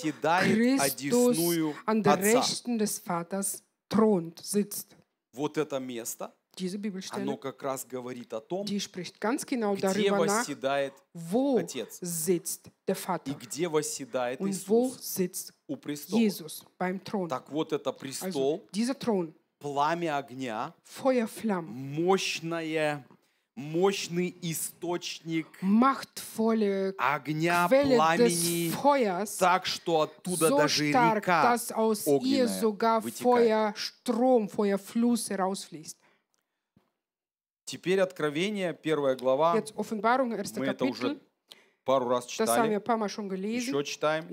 Christus an der Rechten des Vaters thront, sitzt. Вот это место, Diese Bibelstelle, оно как раз говорит о том, die spricht ganz genau где darüber восседает nach, wo Отец sitzt der Vater, и где восседает und Иисус wo sitzt у престола. Jesus beim Thron. Так вот, это престол, also, dieser Thron, пламя огня, Feuerflamme, мощное мощный источник огня, пламени, так что оттуда so даже stark, река огненная вытекает. Strom, Теперь Откровение, первая глава. Мы Kapitel. это уже пару раз читали. Еще читаем.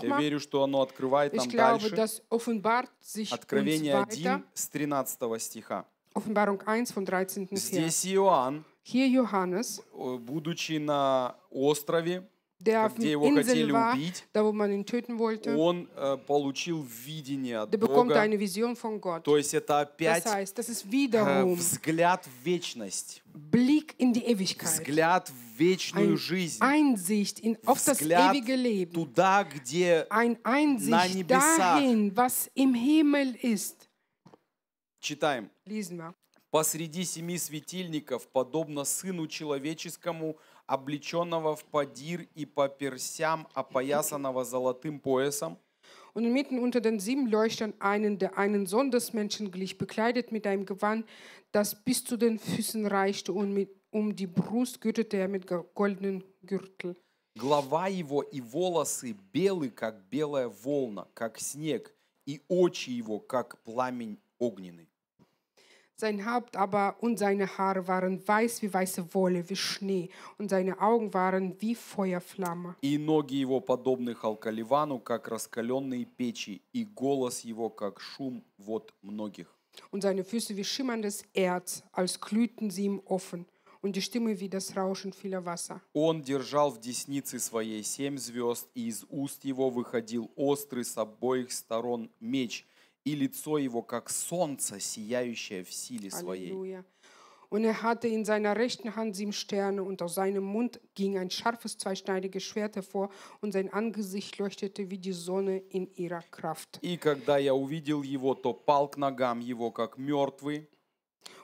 Я верю, что оно открывает нам glaube, дальше. Откровение 1 с 13 стиха. Offenbarung 1 vom 13. Здесь Иоанn, Hier Johannes, будучи на острове, der где его Insel хотели war, убить, da, wo man ihn töten wollte, он äh, получил видение от der Бога. Eine Vision von Gott. То есть это опять das heißt, das ist wiederum, äh, взгляд в вечность. Blick in die Ewigkeit. Взгляд в вечную ein жизнь. Einsicht in, auf взгляд das ewige Leben. туда, где ein Einsicht на небесах. Dahin, was im Himmel ist. Читаем. Лизма. «Посреди семи светильников, подобно сыну человеческому, облеченного в падир и по персям, опоясанного золотым поясом, und mitten unter den sieben Leuchtern einen, der einen Sohn des Menschen glich, bekleidet mit einem Gewand, das bis zu den Füßen reichte und mit, um die Brust gürtete er mit goldenen Gürtel. Глава его и волосы белы, как белая волна, как снег, и очи его, как пламень огненный. Sein Haupt aber und seine Haare waren weiß wie weiße Wolle, wie Schnee, und seine Augen waren wie Feuerflamme. И ноги его подобны халкаливану, как раскаленные печи, и голос его, как шум вод многих. Und seine Füße wie schimmerndes Erz, als glühten sie ihm offen. und die Stimme wie das Rauschen vieler Wasser. Он держал в деснице своей семь звезд, и из уст его выходил острый с обоих сторон меч, и лицо его, как солнце, сияющее в силе своей. Halleluja. Und er hatte in seiner rechten Hand sieben Sterne, und aus seinem Mund ging ein scharfes, zweischneidiges Schwert hervor, und sein Angesicht leuchtete wie die Sonne in ihrer Kraft. И когда я увидел его, то пал к ногам его, как мертвый.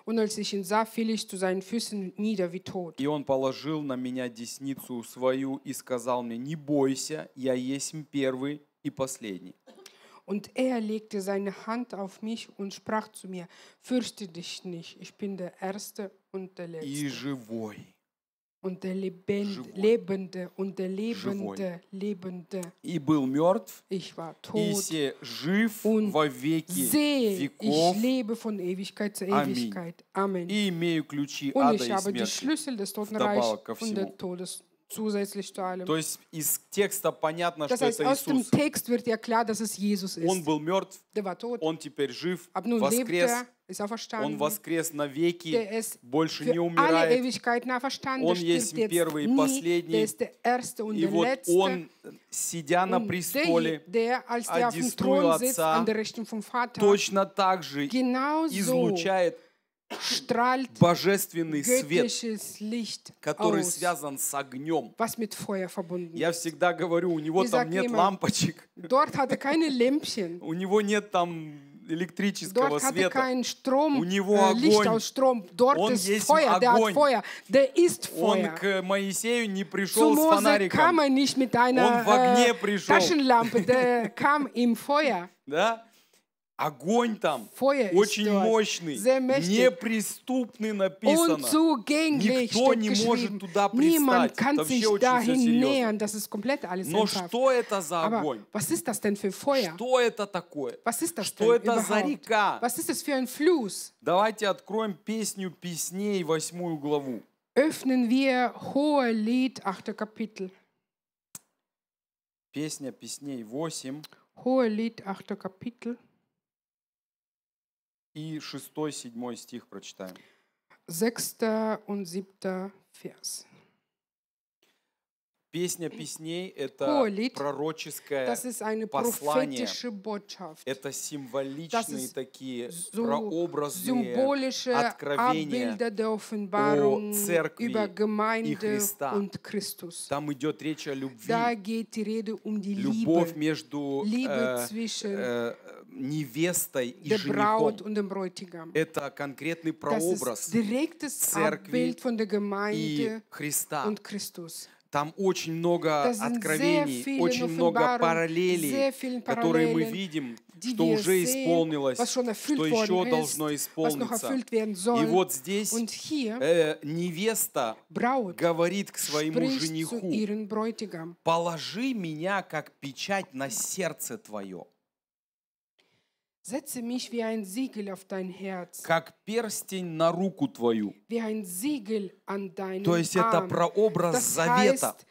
Und als ich ihn sah, fiel ich zu seinen Füßen nieder wie tot. И он положил на меня десницу свою и сказал мне, не бойся, я есть первый и последний. Und er legte seine Hand auf mich und sprach zu mir, fürchte dich nicht, ich bin der Erste und der Letzte. Und der Lebend, Lebende und der Lebende, Lebende. мертв, ich war tot, жив und во sehe, веков. Ich lebe von Ewigkeit zu Ewigkeit. Аминь. Amen. und ich habe die Schlüssel des Totenreichs und der Todes. zusätzlich zu allem. То есть из текста понятно, das что heißt, это aus Иисус. Dem Text wird ja klar, dass es Jesus ist. Он был мертв, Der war tot, он теперь жив, aber nun воскрес. Lebt er, ist auferstanden. Он воскрес навеки, der ist больше не умирает. Alle Ewigkeit auferstanden, он есть первый и последний. Der ist der erste und и der вот letzte. Он, сидя на престоле, der, als der auf dem Thron sitzt, Отца, an der Richtung vom Vater, точно так же genau излучает so strahlt божественный свет, Licht который aus, связан с огнем. Was mit Feuer verbunden Я всегда говорю, у него ich там нет immer, лампочек. Dort hatte keine Lämpchen. у него нет там электрического Dort света. Keinen Strom, у него огонь. Licht aus Strom. Dort Он ist есть Feuer, огонь. Der hat Feuer. Der ist Feuer. Он к Моисею не пришел Zu Mose с фонариком. Kam er nicht mit einer, Он в огне пришел. Taschenlampe. Der kam im Feuer. да? Огонь там Feuer очень мощный, неприступный написано. Никто не может туда пристать. Kann это вообще очень все nähern, das ist alles Но enthaft. что это за огонь? was ist das denn für Feuer? Что это такое? Was ist das что denn это überhaupt? за река? Was ist das für ein Fluss? Давайте откроем песню песней, восьмую главу. Öffnen wir hohe Lied, Kapitel. Песня песней восемь. Hohe Lied, 8. Kapitel и 6-7 стих прочитаем. 6 und 7 Vers. Песня песней – это Hohelied, пророческое das ist eine послание. Это символичные такие so прообразные откровения о церкви über и Христа. Und Там идет речь о любви. Da geht die Rede um die Любовь Liebe. между Liebe äh, zwischen, äh, невестой и женихом. Это конкретный прообраз церкви и Христа. Там очень много откровений, очень много параллелей, которые мы видим, что уже исполнилось, что еще должно исполниться. И вот здесь э, невеста говорит к своему жениху, «Положи меня как печать на сердце твое». Setze mich wie ein Siegel auf dein Herz. Как перстень на руку твою. Wie ein Siegel an deinen То есть это прообраз das завета. Heißt,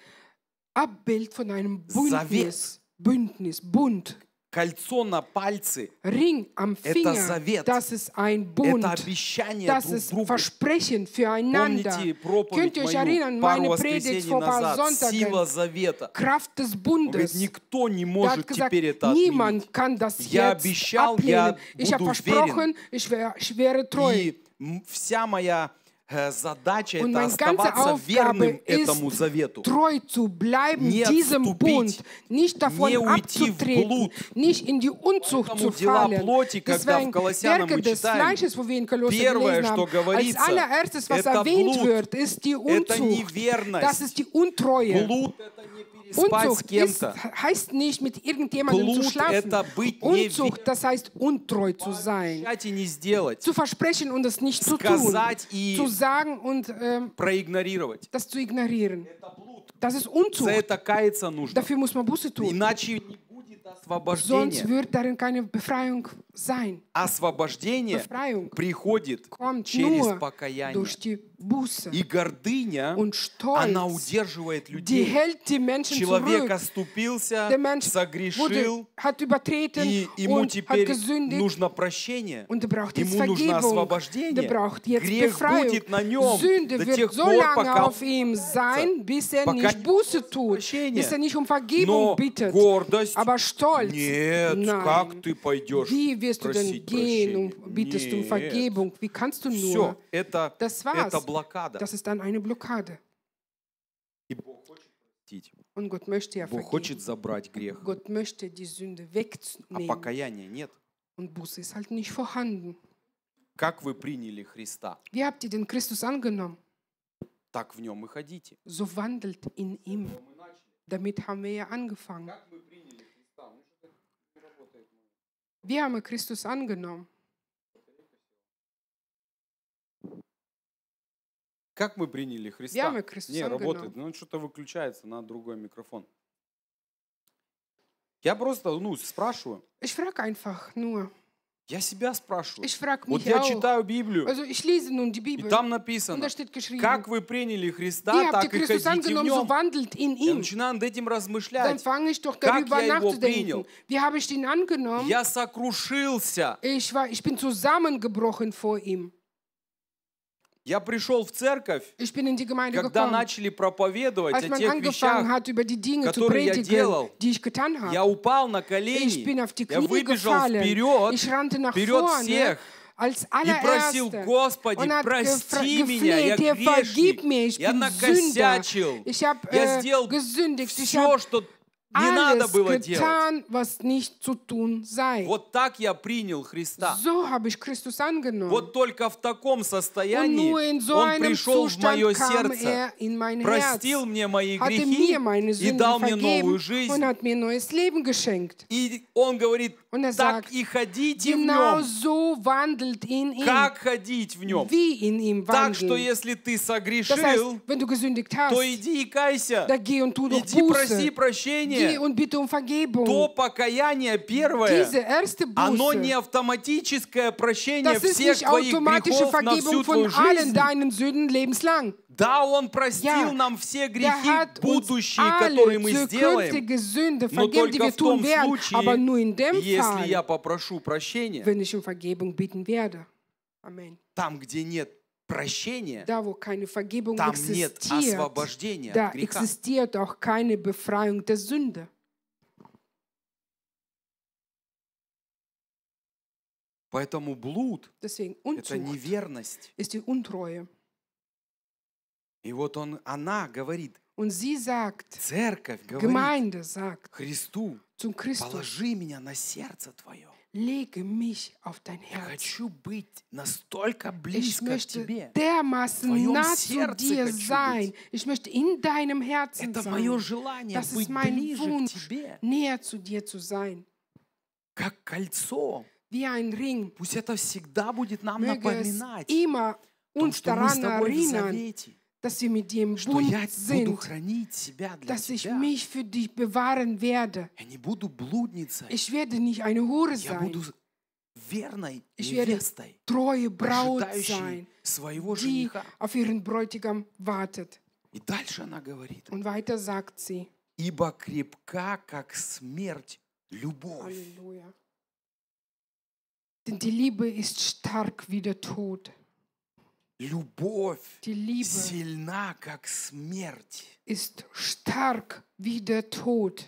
Abbild von einem Bündnis. Завет. Bündnis, Bund. Кольцо на пальце Ring am Finger, это завет, das ist ein Bund, это обещание das друг ist другу. Versprechen füreinander. Помните проповедь Könnt мою euch erinnern, пару meine Predigt vor paar назад, Sonntagen, сила завета. Kraft des Bundes. Он говорит, никто не может gesagt, теперь это отменить. Kann das я обещал, ablehnen. я буду ich versprochen, верен. Ich wär, ich wäre treu. И вся моя Э, задача это оставаться верным этому завету. не отступить, Bund, nicht davon не уйти в блуд. Nicht in die Unzucht Поэтому zu дела плоти, когда Deswegen, в Колоссянам мы читаем, Fleisches, wo wir первое, что говорится, als allererstes, was это блуд, wird, ist die Unzucht. это неверность. Das ist die Блуд это не Unzucht ist, heißt nicht, mit irgendjemandem zu schlafen. Unzucht, das heißt, untreu zu sein. Zu versprechen und es nicht zu tun. Zu sagen und ähm, das zu ignorieren. Das ist Unzucht. Dafür muss man Buße tun. Sonst wird darin keine Befreiung Освобождение приходит через покаяние. И гордыня, она удерживает людей. Человек оступился, согрешил, и ему теперь нужно прощение, er ему нужно освобождение. Грех будет на нем до тех пор, пока он sein, bis er пока nicht Buße tut, bis er um Нет, nein. как ты пойдешь? wie wirst du denn gehen und bittest Нет. um Vergebung? Wie kannst du nur? Все, это, das war's. Das ist dann eine Blockade. Und Gott möchte ja vergeben. Gott möchte die Sünde wegnehmen. Und Buße ist halt nicht vorhanden. Wie habt ihr den Christus angenommen? So wandelt in ihm. Damit haben wir ja angefangen. Wir haben Christus angenommen. Как мы приняли Христа? Не, работает. Ну, что-то выключается на другой микрофон. Я просто, ну, спрашиваю. Ich frage einfach nur. Я себя спрашиваю. вот я читаю Библию. и там написано, как вы приняли Христа, так и ходите в нем. Я начинаю над этим размышлять. как я его принял. Я сокрушился. Ich war, ich bin zusammengebrochen vor ihm. Я пришел в церковь, когда gekommen, начали проповедовать о тех вещах, hat, über которые я делал. Я упал на колени, я выбежал gefallen. вперед, ich nach вперед vorne. всех. Als и просил, Господи, прости меня, я грешник, mir, ich я накосячил, ich hab, я äh, сделал gesündigt, все, что не надо было делать. Вот так я принял Христа. So Вот только в таком состоянии so Он пришел в мое сердце, er простил мне мои грехи и дал мне новую жизнь. И Он говорит, er так sagt, и ходите в нем, so как ходить в нем. так что если ты согрешил, das heißt, hast, то иди и кайся, da geh иди проси прощения, Иди то покаяние первое, оно не автоматическое прощение всех твоих грехов на всю твою жизнь. Да, Он простил ja, нам все грехи будущие, которые мы сделаем, Sünde, но только в том случае, werden, если я попрошу прощения, um там, где нет прощения, da, wo keine Vergebung там existiert, нет освобождения da от греха. existiert auch keine Befreiung der Sünde. Поэтому блуд Deswegen, это неверность. Ist die Untreue. И вот он, она говорит, Und sie sagt, церковь говорит Gemeinde sagt, Христу, zum Christus, положи меня на сердце твое. lege mich auf dein Herz. ich möchte dermaßen nah zu dir sein. Ich möchte in deinem Herzen sein. Das ist mein Wunsch, näher zu dir zu sein. Wie ein Ring. Пусть это всегда Möge напоминать. Immer uns daran erinnern, dass sie mit dir im что Bund sind, буду хранить dass ich mich für dich bewahren werde. Ich werde nicht eine Hure sein. верной ich невестой, werde treue Braut sein, своего die жениха. auf ihren Bräutigam wartet. И дальше она говорит. Und weiter sagt sie. Ибо крепка, как смерть, любовь. Halleluja. Denn die Liebe ist stark wie der Tod. Любовь сильна, как смерть. Ist stark wie der Tod.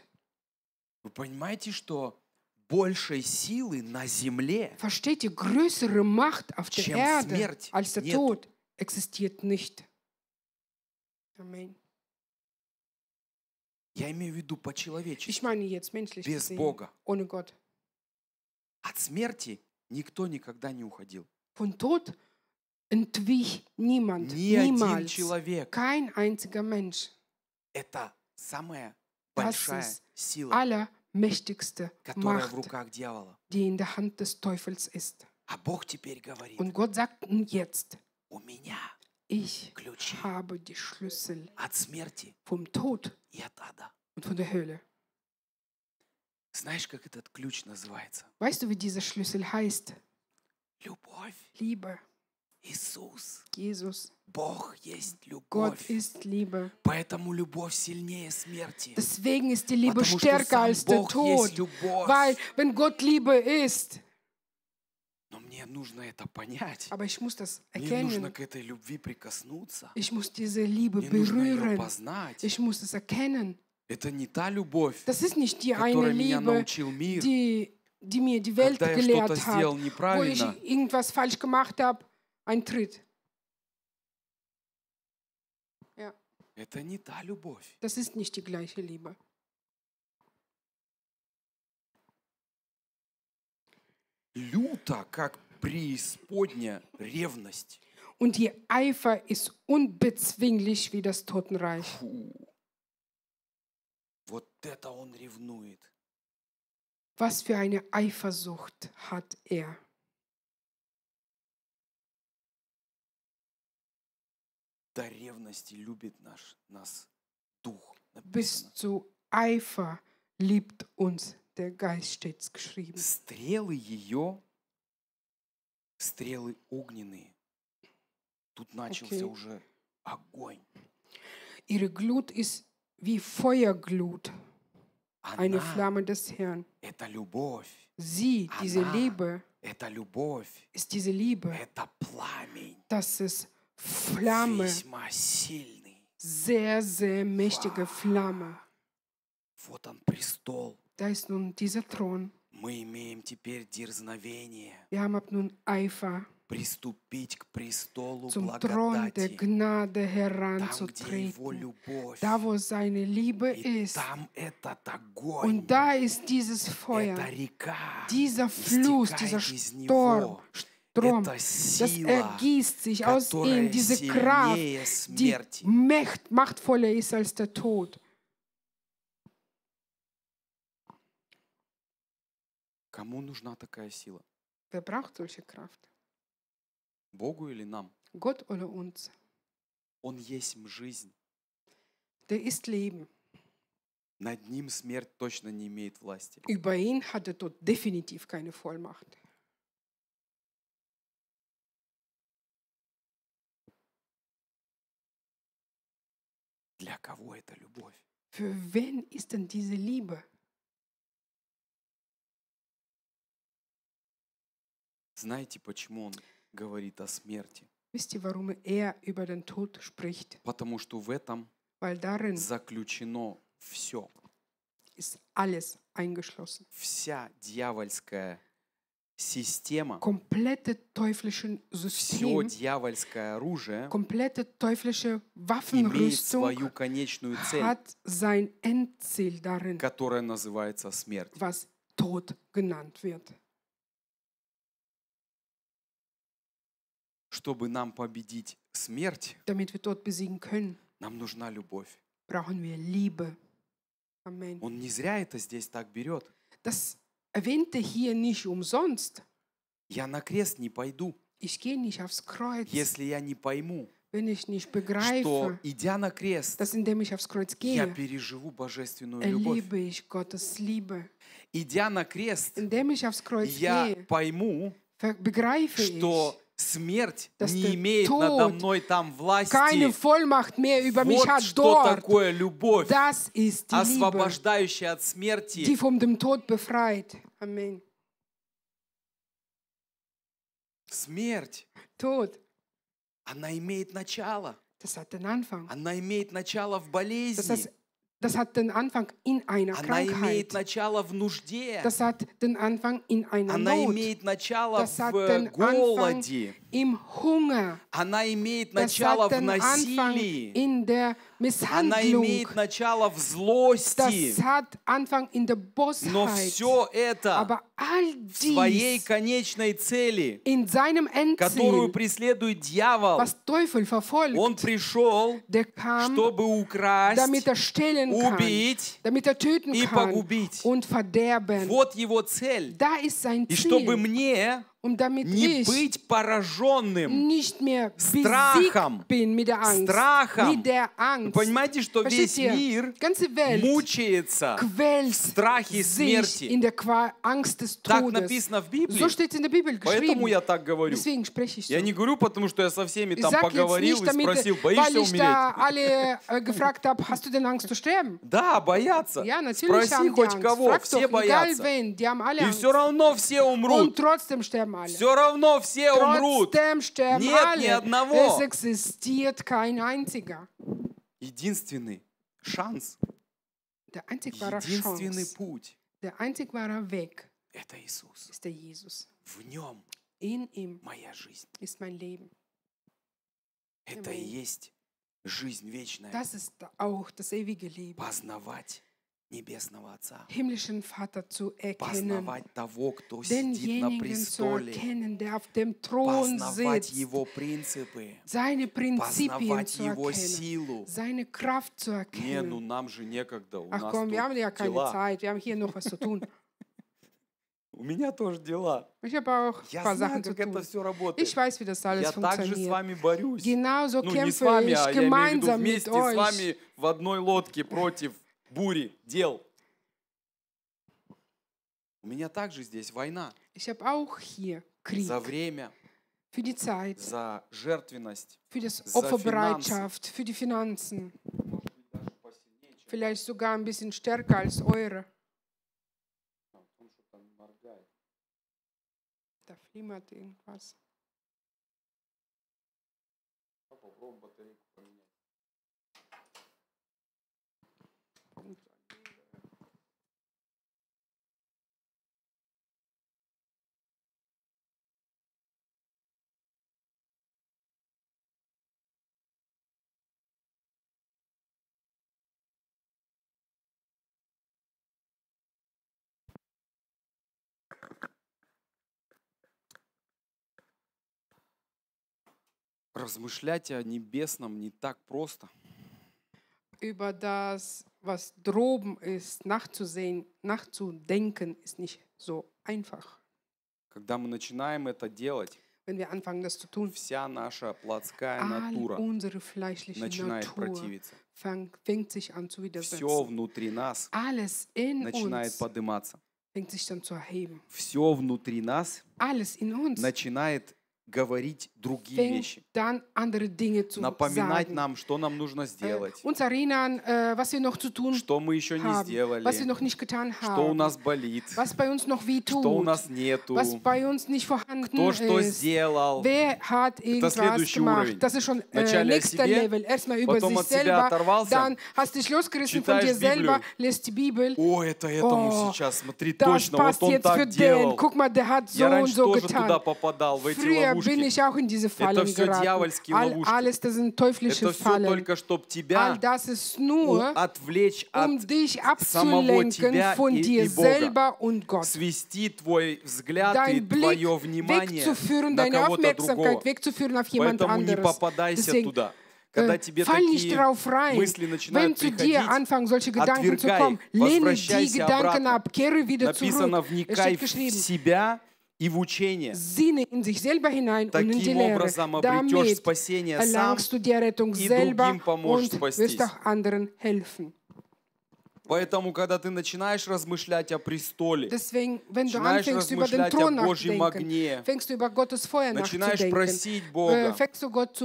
Вы понимаете, что большей силы на земле, Versteht ihr, größere Macht auf der чем Erde, смерть, als der нету. Tod existiert nicht. Amen. Я имею в виду по-человечески, Ich meine jetzt без gesehen, Бога. ohne Gott. От смерти никто никогда не уходил. Von Tod Entwich niemand, Ни niemals, человек. kein einziger Mensch. Das большая ist сила, allermächtigste которая Macht, дьявола. die in der Hand des Teufels ist. говорит, Und Gott sagt "Nun jetzt, меня ich ключи habe die Schlüssel смерти vom Tod und von der Höhle. Знаешь, как этот ключ называется? Weißt du, wie dieser Schlüssel heißt? Любовь. Liebe. Иисус. Иисус. Бог есть любовь. Gott ist Liebe. Поэтому любовь сильнее смерти. Deswegen ist die Liebe Потому stärker als der Бог Tod. Weil wenn Gott Liebe ist, но мне нужно это понять. Aber ich muss das erkennen. Мне нужно к этой любви прикоснуться. Ich muss diese Liebe мне berühren. нужно ее познать. Ich muss das erkennen. Это не та любовь, das ist nicht die которой eine меня Liebe, научил мир. Die, die mir die Welt Когда я что-то сделал неправильно, wo ich irgendwas falsch gemacht habe, Ein Tritt. Ja. Это не та любовь. Das ist nicht die gleiche Liebe. Люто, как преисподня, ревность. Und ihr Eifer ist unbezwinglich wie das Totenreich. Фу. Вот это он ревнует. Was für eine Eifersucht hat er. до ревности любит наш, нас Дух. Написано. Bis zu Eifer liebt uns der Geist stets geschrieben. Стрелы ее, стрелы огненные. Тут начался okay. уже огонь. Ihre Glut ist wie Feuerglut, Она, eine Flamme des Herrn. Это любовь. Sie, Она, diese Liebe, это любовь. Ist diese Liebe. Это пламень. Das ist Flamme. Sehr, sehr mächtige Flamme. Da ist nun dieser Thron. Мы имеем теперь дерзновение приступить к престолу благодати, там, где Его любовь, и там этот огонь, эта река, dieser Fluss, dieser Sturm, из Него, Strom, das ergießt sich aus ihm, diese Kraft, die Mächt, machtvoller ist als der Tod. Кому нужна такая сила? Wer braucht solche Kraft? Богу или нам? Gott oder uns? Он есть жизнь. Der ist Leben. Над ним смерть точно не имеет власти. Über ihn hat der Tod definitiv keine Vollmacht. Для кого это любовь? Für wen ist denn diese Liebe? Знаете, почему он говорит о смерти? Wisst ihr, warum er über den Tod spricht? Потому что в этом Weil darin заключено все. Ist alles eingeschlossen. Вся дьявольская система, все дьявольское оружие имеет свою конечную цель, которая называется смерть. Чтобы нам победить смерть, нам нужна любовь. Он не зря это здесь так берет. Das erwähnte hier nicht umsonst. Я на крест не пойду. Ich gehe nicht aufs Kreuz. Если я не пойму, wenn ich nicht begreife, что идя на крест, dass indem ich aufs Kreuz gehe, я переживу божественную любовь. Erlebe ich Gottes Liebe. Идя на крест, indem ich aufs Kreuz я gehe, пойму, begreife что ich, смерть dass не имеет Tod надо мной там власти. вот что dort. такое любовь, das ist die освобождающая Liebe, от смерти. Die vom dem Tod Смерть. Tod. Она имеет начало. Das hat den Она имеет начало в болезни. Das Das hat den Anfang in einer Она Krankheit. Имеет начало в нужде. Das hat den Anfang in einer Она Not. имеет начало das в голоде. im Hunger. Она имеет начало в насилии. Она имеет начало в злости. Das hat Anfang in der Bosheit. Но все это в своей конечной цели, in Endziel, которую преследует дьявол, verfolgt, он пришел, kam, чтобы украсть, damit er stehlen убить damit er töten и kann погубить. Und Вот его цель. Da ist sein Ziel. И чтобы мне не быть пораженным страхом, страхом. понимаете, что весь мир мучается в страхе смерти. Так написано в Библии. Поэтому я так говорю. Я не говорю, потому что я со всеми там поговорил и спросил, боишься умереть? Äh, да, боятся. Спроси хоть кого, все боятся. И все равно все умрут. Все равно все умрут. Нет ни одного. Единственный шанс. Единственный путь. Это Иисус. В нем моя жизнь. Это и есть жизнь вечная. Das ist auch das ewige Leben. Познавать Небесного Отца. Himmlischen Vater zu erkennen. Познавать того, кто сидит на престоле. Erkennen, der auf dem Thron познавать sitzt. Его принципы. Seine Prinzipien познавать zu Его erkennen. силу. Seine Kraft zu erkennen. Не, ну нам же некогда. У Ach, нас komm, тут wir haben ja keine дела. Zeit. Wir haben hier noch was zu tun. У меня тоже дела. Ich habe auch Я paar знаю, Sachen как zu tun. это все работает. Ich weiß, wie das alles Я также с funktioniert. вами борюсь. Genauso ну, не с kämpfe вами, ich а я имею в виду gemeinsam mit вместе с euch. вами в одной лодке против бури, дел. У меня также здесь война. Ich habe auch hier Krieg. За время. Für die Zeit. За жертвенность. Für das Opferbereitschaft, für die Finanzen. Vielleicht sogar ein bisschen stärker als eure. Da flimmert irgendwas. Попробуем батарейку. Размышлять о небесном не так просто. Über das, was droben ist, nachzusehen, nachzudenken, ist nicht so einfach. Когда мы начинаем это делать, Wenn wir anfangen, das zu tun, вся наша плотская all натура unsere fleischliche начинает Natur противиться. Fang, fängt sich an zu Все внутри нас Alles in начинает uns подниматься. Fängt sich dann zu erheben. Все внутри нас Alles in uns начинает говорить другие fängt вещи. Dann andere Dinge zu Напоминать sagen. нам, что нам нужно сделать. Äh, uns erinnern, äh, was wir noch zu tun что мы еще haben, не сделали. Was wir noch nicht getan haben, что у нас болит. Was bei uns noch weh tut, что у нас нету. Was bei uns nicht vorhanden кто что ist. сделал. Wer hat irgendwas Это следующий gemacht. уровень. Das ist schon, äh, nächster себе, Level. Erstmal über потом sich от себя selber, оторвался. Dann hast dich losgerissen von dir selber, Библию. лest die Bibel. О, это этому oh, сейчас. Смотри, das точно, passt вот он jetzt так für делал. Den. Guck mal, der hat so Я раньше und so тоже getan. туда попадал, в эти Früher ловушки. bin ich auch in diese Fallen geraten. All, alles das sind teuflische Fallen. Только, All das ist nur, um dich abzulenken von dir selber und Gott. Dein Blick wegzuführen, deine Aufmerksamkeit wegzuführen auf jemand anderes. Deswegen, когда äh, тебе Fall такие rein, мысли начинают приходить, отвергай, возвращайся обратно. Написано, вникай в себя и в учение. Таким образом обретешь спасение сам и другим поможешь спастись. Поэтому, когда ты начинаешь размышлять о престоле, Deswegen, начинаешь размышлять о Божьем огне, начинаешь просить äh, Бога,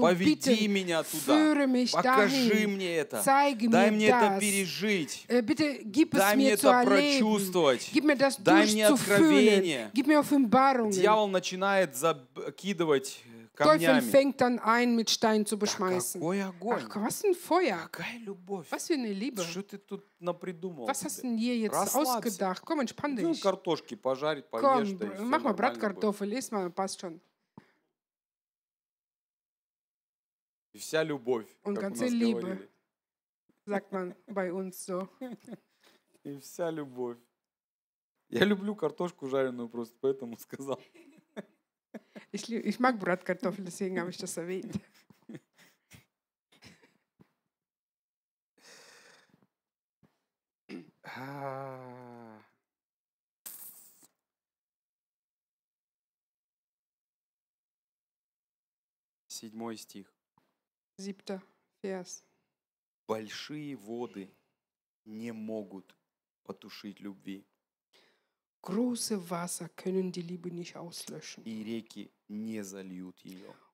поведи меня туда, покажи мне это, äh, дай мне это пережить, дай мне это прочувствовать, дай мне откровение. Дьявол начинает закидывать Teufel fängt dann ein, mit Steinen zu beschmeißen. Ach, was ein Feuer. Was für eine Liebe. Was hast denn hier jetzt ausgedacht? Komm, entspann dich. Komm, mach mal Bratkartoffel, lese mal, passt schon. И вся любовь, Und как у нас Liebe, говорили. sagt man bei uns so. И вся любовь. Я люблю картошку жареную просто, поэтому сказал. Ich, ich mag Bratkartoffeln, deswegen habe ich das erwähnt. Ah. Седьмой стих. Септа, Vers. Большие воды не могут потушить любви. Große Wasser können die Liebe nicht auslöschen.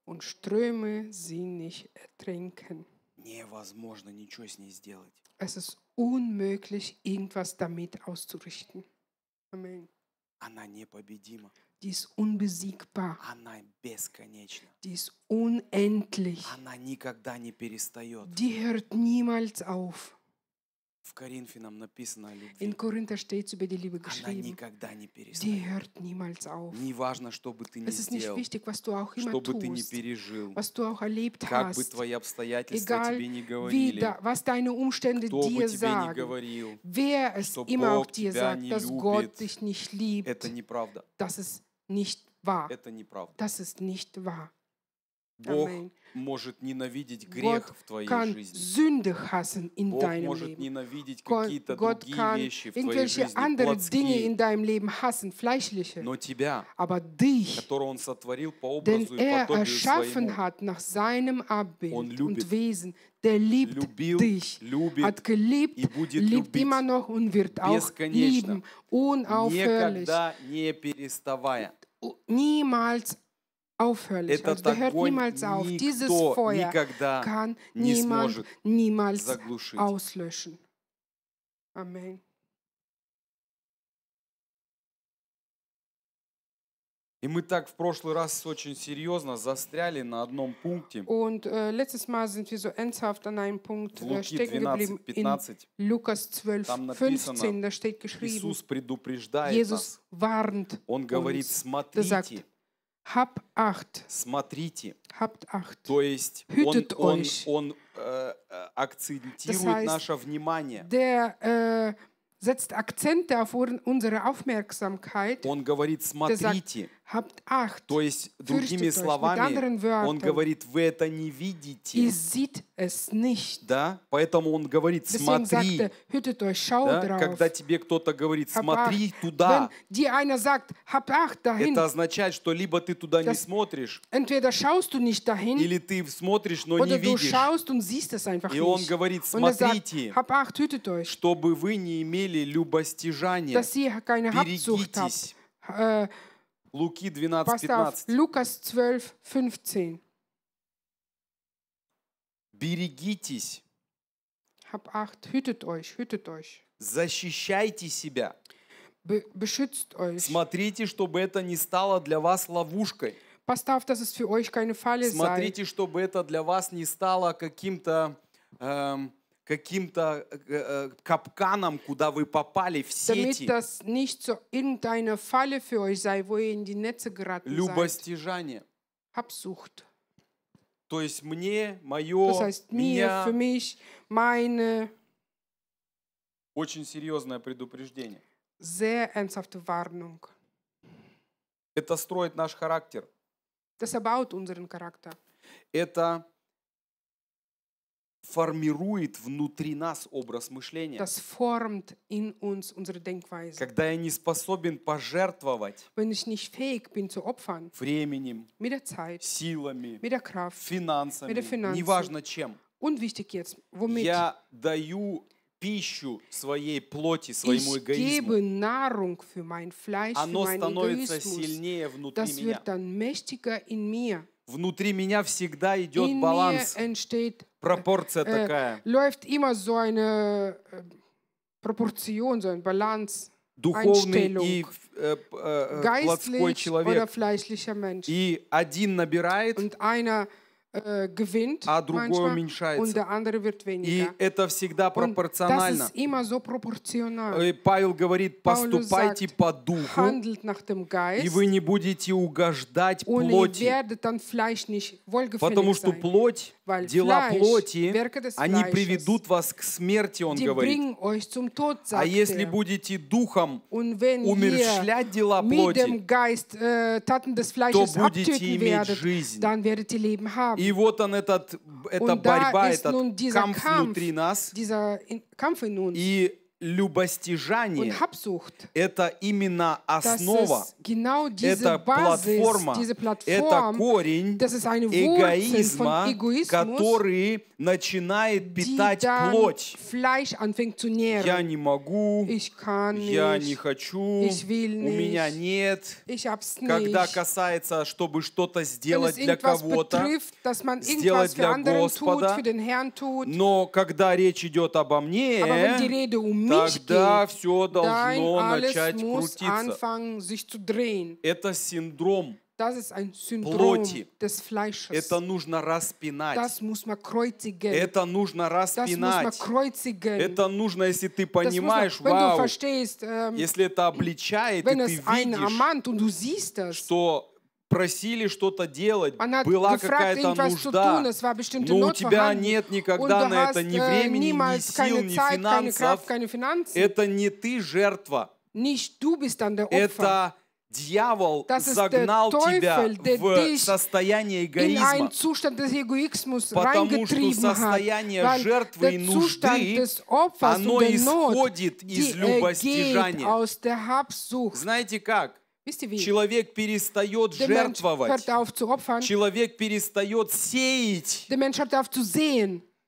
Und Ströme sie nicht ertränken. Невозможно ничего с ней сделать. Es ist unmöglich, irgendwas damit auszurichten. Amen. Она непобедима. Die ist unbesiegbar. Она бесконечна. Die ist unendlich. Она никогда не перестает. Die hört niemals auf. В Коринфянам написано о любви. In Korinther steht über die Liebe geschrieben. Она никогда не перестает. Die hört niemals auf. Не важно, что бы ты ни es ist сделал, nicht wichtig, was du auch immer что бы ты ни пережил, was du auch erlebt как hast. бы твои обстоятельства Egal, тебе не говорили, wie da, was deine Umstände кто dir бы тебе sagen, не говорил, wer es что immer Бог auch dir тебя sagt, не dass любит, Gott dich nicht liebt, это неправда. Das ist nicht wahr. Это неправда. Das ist nicht wahr. Бог Amen. может ненавидеть грех Gott в твоей kann жизни. Sünde hassen in Бог deinem может Leben. ненавидеть какие-то другие kann вещи в твоей жизни, andere плотские. Dinge in deinem Leben hassen, fleischliche. Но тебя, Aber dich, которого Он сотворил по образу и er подобию своему, hat nach seinem Abbild Он любит. Und Wesen, der liebt любил, dich, любит, hat geliebt, и будет liebt любить immer noch und wird auch lieben, unaufhörlich. Никогда не переставая. Niemals aufhörlich. Этот also, der hört niemals auf. Dieses Feuer kann niemand niemals заглушить. auslöschen. Amen. И мы так в прошлый раз очень серьезно застряли на одном пункте. Und äh, letztes Mal sind wir so ernsthaft an einem Punkt Луки stecken 12, geblieben. 15, in Lukas 12, там написано, 15, da steht geschrieben, Иисус предупреждает Jesus нас. Warnt Он говорит, uns. смотрите, Hab acht. Смотрите. Habt acht. То есть Hütet он, euch. он, он äh, акцентирует das heißt, наше внимание. Der, äh, setzt Akzente auf unsere Aufmerksamkeit. Он говорит, смотрите. Der sagt, то есть, другими словами, он говорит, вы это не видите. Да? Поэтому он говорит, смотри. Er, да? Когда тебе кто-то говорит, смотри туда, это означает, что либо ты туда не смотришь, или ты смотришь, но не видишь. И он говорит, er смотрите, чтобы вы не имели любостяжания, берегитесь. Луки 12, Поставь Лукас 12, 15. Берегитесь. Hab acht, hütet euch, hütet euch. Защищайте себя. Be beschützt euch. Смотрите, чтобы это не стало для вас ловушкой. Поставь, dass es für euch keine Falle Смотрите, sei. чтобы это для вас не стало каким-то... Эм, каким-то äh, капканом, куда вы попали в сети. Damit das nicht so irgendeine Falle für euch sei, wo ihr in die Netze geraten Любостяжание. Habsucht. То есть мне, мое, das heißt, mir, меня. Für mich, meine... Очень серьезное предупреждение. Sehr ernsthafte Warnung. Это строит наш характер. Das erbaut unseren Charakter. Это формирует внутри нас образ мышления. Das formt in uns unsere Denkweise. Когда я не способен пожертвовать Wenn ich nicht fähig bin zu opfern, временем, mit der Zeit, силами, mit der Kraft, финансами, mit der Finanzen, неважно чем. Unwichtig jetzt, womit. Я даю пищу своей плоти, своему ich эгоизму. Gebe Nahrung für mein Fleisch, Оно für meinen становится Egoismus. сильнее внутри das меня. Wird dann mächtiger in mir. Внутри меня всегда идет in баланс. Mir entsteht Proporция такая. Läuft immer so eine Proportion, so ein Balance. Духовный и э, э, плотской человек. И один набирает, Und einer äh, gewinnt, а другой manchmal, und der andere wird weniger. И это всегда пропорционально. Und das ist immer so proportional. И Павел говорит, поступайте sagt, по духу, handelt nach dem Geist, и вы не будете угождать und плоти, werdet dann Fleisch nicht потому что sein. плоть, Weil дела Fleisch, плоти, они приведут вас к смерти, он говорит. Euch zum Tod, а если er. будете духом умерщвлять дела плоти, dem Geist, äh, Taten des Fleisches то будете иметь werdet, жизнь. Dann werdet ihr Leben haben. И вот он, этот, эта Und борьба, этот а камп внутри нас. А, и любостяжание – это именно основа, genau это Basis, платформа, это корень эгоизма, который начинает питать плоть. Fleisch anfängt zu nähren. Я не могу, ich kann nicht, я не хочу, ich will nicht, у меня нет. Ich hab's nicht. Когда касается, чтобы что-то сделать для кого-то, сделать для Господа, tut, für den Herrn tut. но когда речь идет обо мне, um тогда geht, все должно начать крутиться. Anfangen, sich zu Это синдром Das ist ein Syndrom плоти. Des Fleisches. Это нужно распинать. Das muss man kreuzigen. Это нужно распинать. Das muss man kreuzigen. Это нужно, если ты понимаешь, man, вау, ähm, если это обличает, wenn и ты видишь, und du siehst das, что просили что-то делать, Она была какая-то нужда, tun, но у тебя нет никогда на это ни äh, времени, ни сил, ни финансов. Kraft, это не ты жертва. Nicht du bist dann der Opfer. Это Дьявол загнал тебя в состояние эгоизма, потому что состояние жертвы и нужды, оно исходит из er любостяжания. Знаете как? Человек перестает жертвовать. Человек перестает сеять.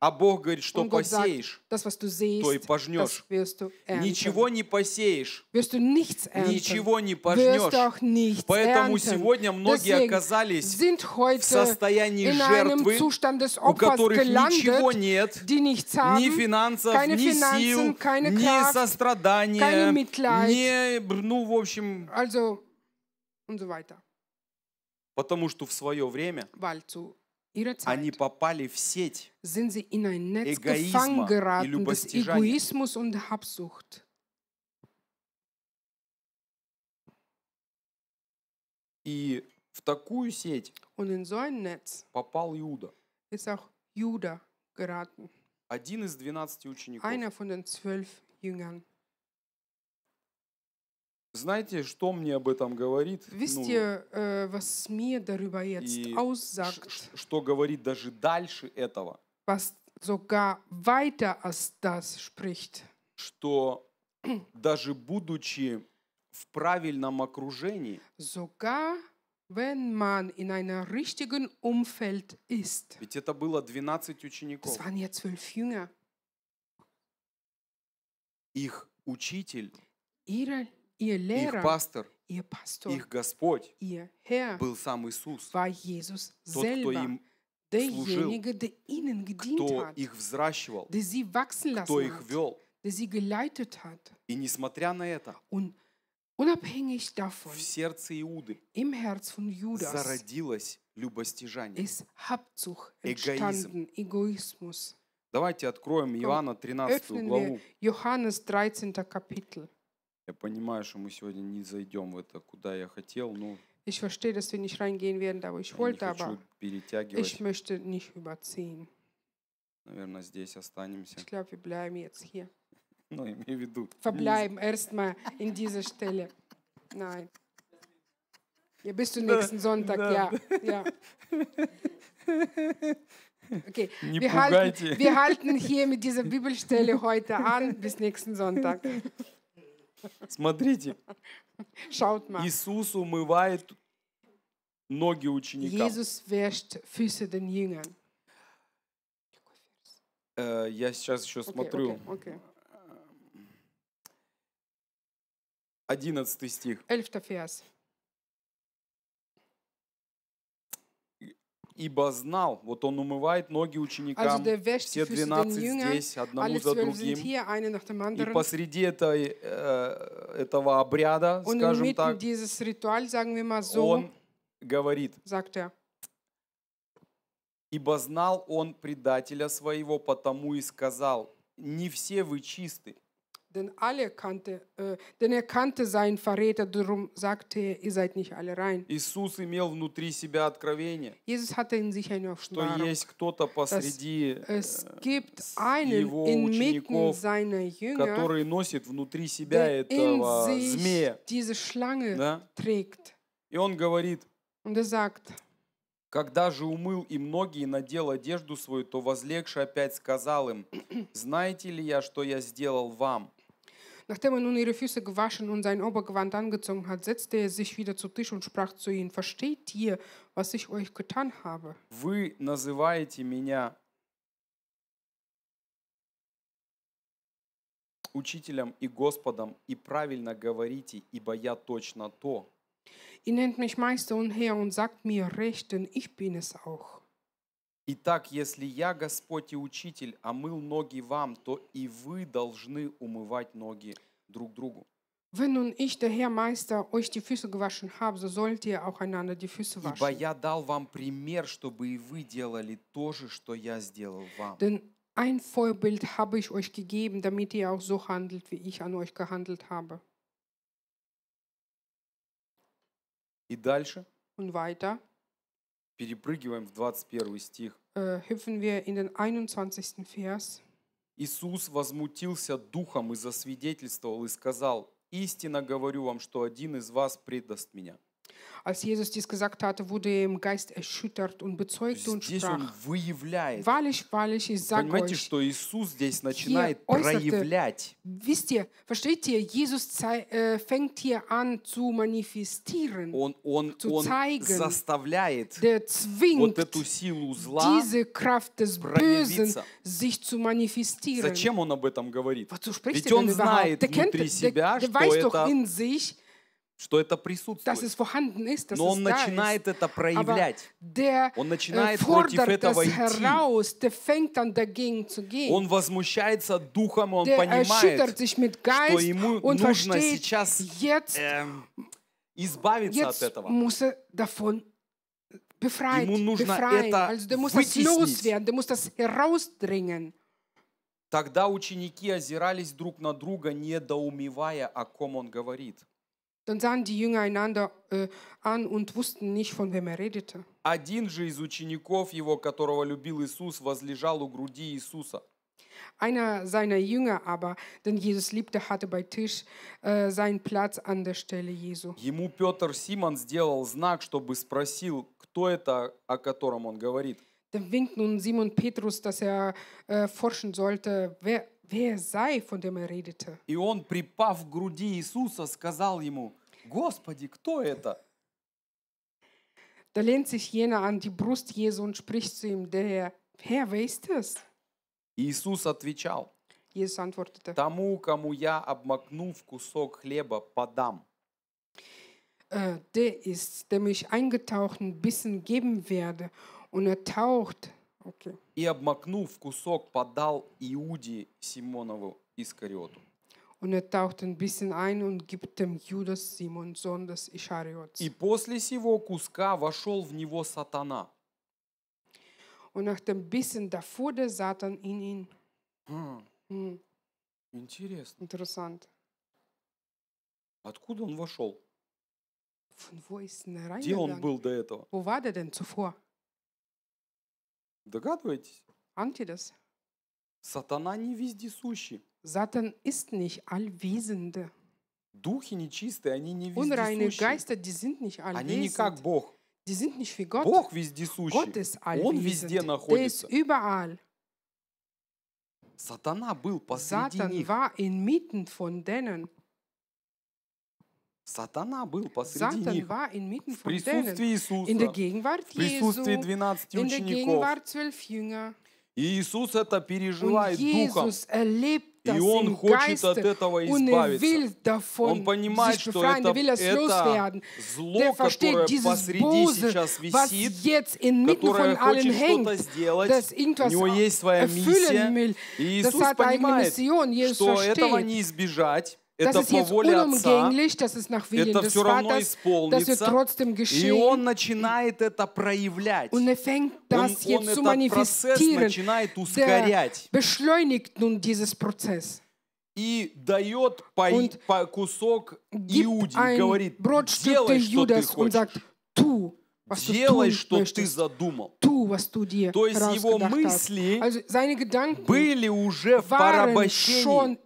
А Бог говорит, что посеешь, das, siehst, то и пожнешь. Ничего не посеешь, ничего не пожнешь. Поэтому сегодня многие оказались в состоянии жертвы, у которых ничего нет, ни финансов, ни сил, ни сострадания, ни, ну, в общем... Потому что в свое время... Они попали в сеть sind sie in ein Netz gefangen geraten des Egoismus und Habsucht. И в такую сеть und in so ein Netz попал Иуда. Ist auch Juda geraten. Один из двенадцати учеников. Einer von den zwölf Jüngern. Знаете, что мне об этом говорит? Wisst ihr, ну, was mir darüber jetzt aussagt? Что говорит даже дальше этого? Was sogar weiter als das spricht. Что даже будучи в правильном окружении, sogar wenn man in einem richtigen Umfeld ist. Ведь это было 12 учеников. Das waren ja 12 Jünger. Их учитель Ihre их пастор, их Господь был сам Иисус, тот, кто им служил, кто их взращивал, кто их вел. И несмотря на это, Unabhängig davon, в сердце Иуды im Herz von Judas, зародилось любостяжание, э, эгоизм. Давайте откроем Иоанна 13 главу. 13. Я понимаю, что мы сегодня не зайдем в это, куда я хотел, но Ich verstehe, dass wir nicht reingehen werden, da wo ich wollte, aber ich möchte nicht überziehen. Наверное, здесь останемся. Ich glaube, wir bleiben jetzt hier. Ну, имею в виду. Verbleiben erstmal in dieser Stelle. Nein. Ja, bis zum nächsten Sonntag, ja. ja. Okay. Не wir, halten, wir halten hier mit dieser Bibelstelle heute an. Bis nächsten Sonntag. Смотрите. Иисус умывает ноги ученикам. Э, я сейчас еще смотрю. Эм, одиннадцатый стих. ибо знал, вот он умывает ноги ученикам, also, все 12 Jüngern, здесь, одному за другим, hier, и посреди этой, э, этого обряда, Und скажем так, Ritual, so, он говорит, sagt er, ибо знал он предателя своего, потому и сказал, не все вы чисты, Denn, alle kannte, äh, denn er kannte seinen Verräter, darum sagte er, ihr seid nicht alle rein. Иисус имел внутри себя откровение, Jesus hatte in sich eine что есть кто-то посреди э, es gibt einen его учеников, seiner Jünger, который носит внутри себя этого змея. Diese Schlange да? trägt. И он говорит, Und er sagt, когда же умыл и многие надел одежду свою, то возлегший опять сказал им, «Знаете ли я, что я сделал вам?» Nachdem er nun ihre Füße gewaschen und sein Obergewand angezogen hat, setzte er sich wieder zu Tisch und sprach zu ihnen, versteht ihr, was ich euch getan habe? Вы называете меня учителем и Господом, и правильно говорите, ибо я точно то. Ihr nennt mich Meister und Herr und sagt mir recht, denn ich bin es auch. Итак, если я Господь и Учитель омыл ноги вам, то и вы должны умывать ноги друг другу. Wenn nun ich, der Herr Meister, euch die Füße gewaschen habe, so sollt ihr auch einander die Füße waschen. Ибо я дал вам пример, чтобы и вы делали то же, что я сделал вам. Denn ein Vorbild habe ich euch gegeben, damit ihr auch so handelt, wie ich an euch gehandelt habe. И дальше? Und weiter перепрыгиваем в 21 стих. Äh, hüpfen wir in den 21. Vers. Иисус возмутился духом и засвидетельствовал и сказал, «Истинно говорю вам, что один из вас предаст меня». Als Jesus dies gesagt hatte, wurde er im Geist erschüttert und bezeugte und здесь он sprach, выявляет. wahrlich, wahrlich, ich sage Понимаете, euch, что Иисус здесь начинает Hier äußerte- проявлять. wisst ihr, versteht ihr, Jesus zei- äh, fängt hier an zu manifestieren. Он, он, zu он zeigen, заставляет Der вот zwingt эту силу зла. diese Kraft des Bösen проявиться. sich zu manifestieren. Зачем он об этом говорит? Wozu spricht Ведь er denn он überhaupt? знает Der, kennt, внутри себя, der, der что weiß doch это in sich, что это присутствует. Ist, Но он начинает это проявлять. он äh, начинает против этого идти. Он возмущается духом, он äh, понимает, что ему нужно сейчас э, избавиться от этого. Ему нужно это вытеснить. Тогда ученики озирались друг на друга, недоумевая, о ком он говорит. Dann sahen die Jünger einander äh, an und wussten nicht, von wem er redete. Один же из учеников его, которого любил Иисус, возлежал у груди Иисуса. Einer seiner Jünger aber, den Jesus liebte, hatte bei Tisch äh, seinen Platz an der Stelle Jesu. Ему Петр Симон сделал знак, чтобы спросил, кто это, о котором он говорит. Dem winkt nun Simon Petrus, dass er äh, forschen sollte, wer, Wer sei, von dem er redete? И он, припав к груди Иисуса, сказал ему, «Господи, кто это?» Da lehnt sich jener an die Brust Jesu und spricht zu ihm, der Herr weiß es. Иисус отвечал, Jesus antwortete, «Тому, кому я, обмакнув кусок хлеба, подам». Äh, der ist, dem ich eingetauchten Bissen geben werde, und er taucht Okay. И, обмакнув кусок, подал Иуде Симонову Искариоту. Und er taucht ein bisschen ein und gibt dem Judas Simon, Sohn des Ischariots. И после сего куска вошел в него сатана. Und nach dem bisschen davor der Satan in ihn. Хм. М. Интересно. Interessant. Откуда он вошел? Von wo ist denn er Где он reingegangen? был до этого? Wo war der denn zuvor? Догадываетесь? Ahnt ihr das? Сатана не вездесущий. Satan ist nicht allwissend. Духи нечистые, они не Unreine вездесущие. Geister, die sind nicht Они не как allwissend. Бог. Die sind nicht wie Gott. Бог Gott вездесущий. ist Он везде allwissend. Der ist находится. überall. Сатана был посреди Satan них. war inmitten von denen. Сатана был посреди них. в присутствии Иисуса. в присутствии 12 учеников. И Иисус это переживает Духом. И Он хочет от этого er избавиться. Он понимает, что это, er это зло, которое посреди сейчас висит, которое хочет что-то сделать. У него есть своя миссия. И Иисус понимает, что этого не избежать это по воле Отца, это все равно исполнится, и Он начинает это проявлять. Er он, он, он этот процесс начинает ускорять. И дает по, по кусок Иуде, говорит, делай, что ты хочешь. Делай, что ты задумал. То есть его мысли были уже в порабощении.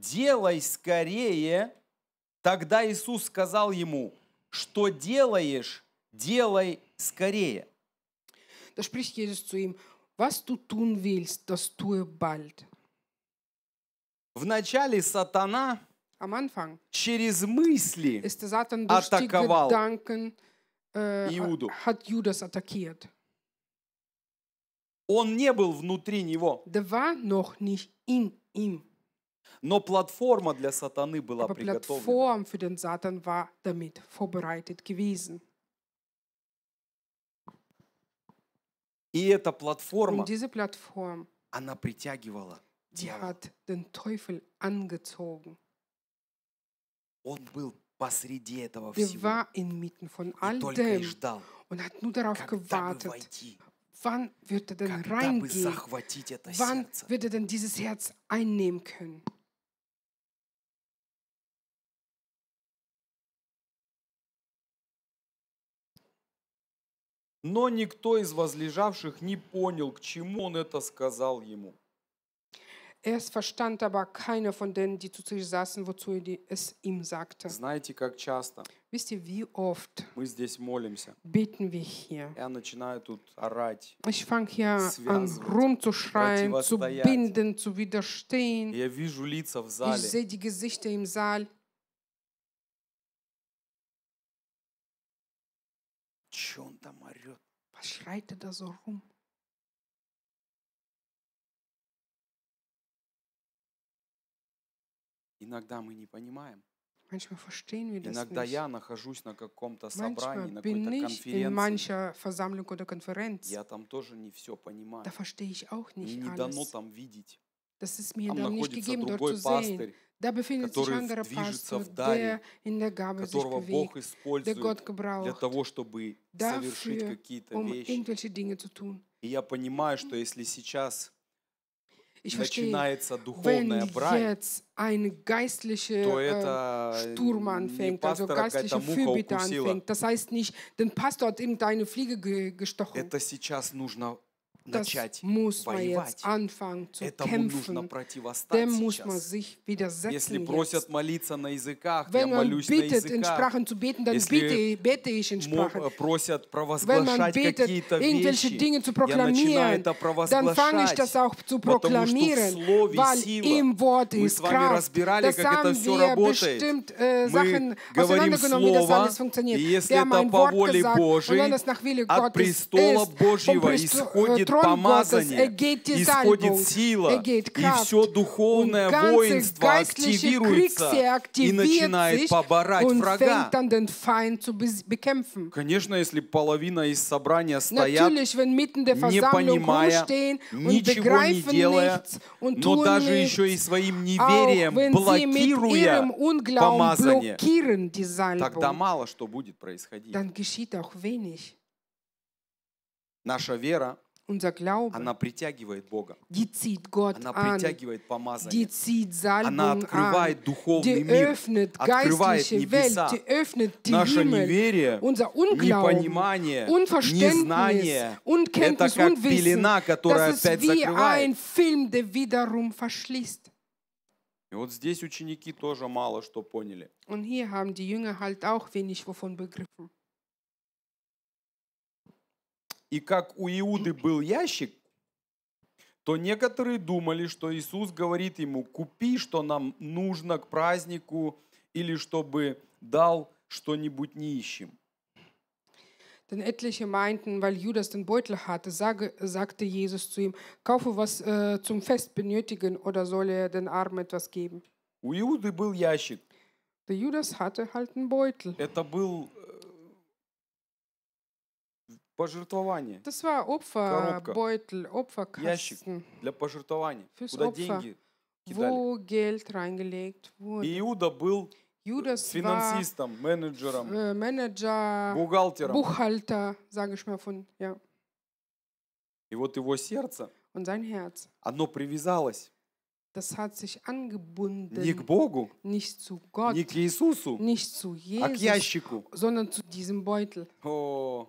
делай скорее. Тогда Иисус сказал ему, что делаешь, делай скорее. Da spricht Jesus zu ihm, was du tun willst, das tue bald. Вначале сатана Am Anfang через мысли ist Satan durch атаковал die Gedanken, äh, Иуду. Hat Judas attackiert. Он не был внутри него. Der war noch nicht in ihm. Но платформа для сатаны была Aber приготовлена. Plattform für den Satan war damit vorbereitet gewesen. И эта платформа, Und diese Plattform, она притягивала die hat den Teufel angezogen. Он был посреди этого всего. Der war inmitten von all и только dem. и ждал, und hat nur darauf gewartet, войти, wann wird er denn reingehen? Wann wird er denn dieses Herz einnehmen können? Но никто из возлежавших не понял, к чему он это сказал ему. Es verstand aber keiner von denen, die zu Tisch saßen, wozu er es ihm sagte. Знаете, как часто? Wisst ihr, wie oft мы здесь молимся? Beten wir hier. Я начинаю тут орать, ich fange hier an rumzuschreien, zu binden, zu widerstehen. Я вижу лица в зале. Ich sehe die Gesichter im Saal. Was schreit da so rum? Иногда мы не понимаем. Иногда я нахожусь на каком-то собрании, на какой-то конференции. Я там тоже не все понимаю. Мне не дано там видеть. Das ist mir там dann nicht Пастырь который движется в даре, которого Бог использует для того, чтобы совершить какие-то вещи. И я понимаю, что если сейчас ich начинается духовная брань, то э, это Sturm anfängt, also geistliche Fürbitte anfängt. Das heißt nicht, den Pastor hat irgendeine Fliege gestochen. Это сейчас нужно начать воевать. Этому нужно противостать сейчас. Если просят молиться на языках, я молюсь на языках. Beten, Если bete ich in Sprachen. Э, просят провозглашать какие-то вещи, я начинаю это провозглашать, dann fange потому что в Im Wort Мы с вами разбирали, das как это все работает. Bestimmt, äh, Мы говорим Слово, и если это по воле Божьей, от престола Божьего исходит помазание исходит сила, и все духовное воинство активируется и начинает поборать врага. Конечно, если половина из собрания стоят, не понимая, ничего не делая, но даже еще и своим неверием блокируя помазание, тогда мало что будет происходить. Наша вера Glaube, она притягивает Бога. она притягивает помазание. она открывает духовный мир, открывает небеса. Welt, Наше неверие, unser непонимание, незнание — это как пелена, которая опять закрывает. И вот здесь ученики тоже мало что поняли. Und hier haben die Jünger halt auch и как у Иуды был ящик, то некоторые думали, что Иисус говорит ему, купи, что нам нужно к празднику, или чтобы дал что-нибудь нищим. Denn etliche meinten, weil Judas den Beutel hatte, sage, sagte Jesus zu ihm, kaufe was äh, zum Fest benötigen oder soll er den Armen etwas geben? У Иуды был ящик. Der Judas hatte halt einen Beutel. Это был Пожертвование. Tas var opfer, Beutel, Opferkasten. Ящик для пожертвований, Fürs куда Opfer. деньги кидали. Wo Geld reingelegt wurde. И Иуда был Judas финансистом, менеджером, war äh, Manager, бухгалтером. Buchhalter, sage ich mal von, ja. И вот его сердце, Und sein Herz, оно привязалось das hat sich angebunden, не к Богу, nicht zu Gott, не к Иисусу, nicht zu Jesus, а к ящику. Sondern zu diesem Beutel. О,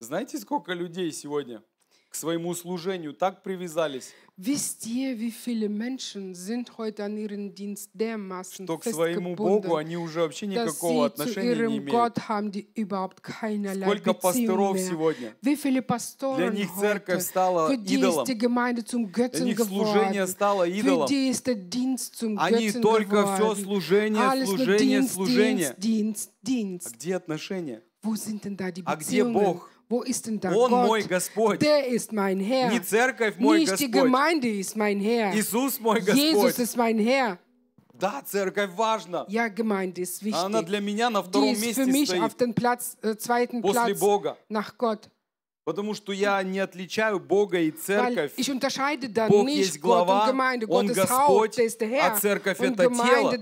Знаете, сколько людей сегодня к своему служению так привязались? Wisst ihr, wie viele Menschen sind heute an ihren Dienst dermaßen что к своему Богу они уже вообще никакого отношения не имеют. Gott haben die überhaupt keinerlei Сколько пасторов mehr. сегодня? Wie viele Pastoren Для них церковь heute? стала Für идолом. Ist die Gemeinde zum Götzen Для них служение geworden. стало идолом. Für die ist der Dienst zum они только geworden. все служение, Alles служение, Dienst, служение. Dienst, Dienst, Dienst. А где отношения? Wo sind denn da die а где Бог? Wo ist denn da Он Gott? мой Господь. Der ist mein Herr. Не церковь мой Nicht die Gemeinde ist mein Herr. Иисус мой Jesus ist mein Herr. Да, церковь важна. Ja, Gemeinde ist wichtig. Она для меня на втором месте für mich auf стоит Platz, äh, zweiten после Platz Бога. nach Gott. Потому что я не отличаю Бога и церковь. Бог есть глава, Gemeinde, Он Господь, а церковь — это тело.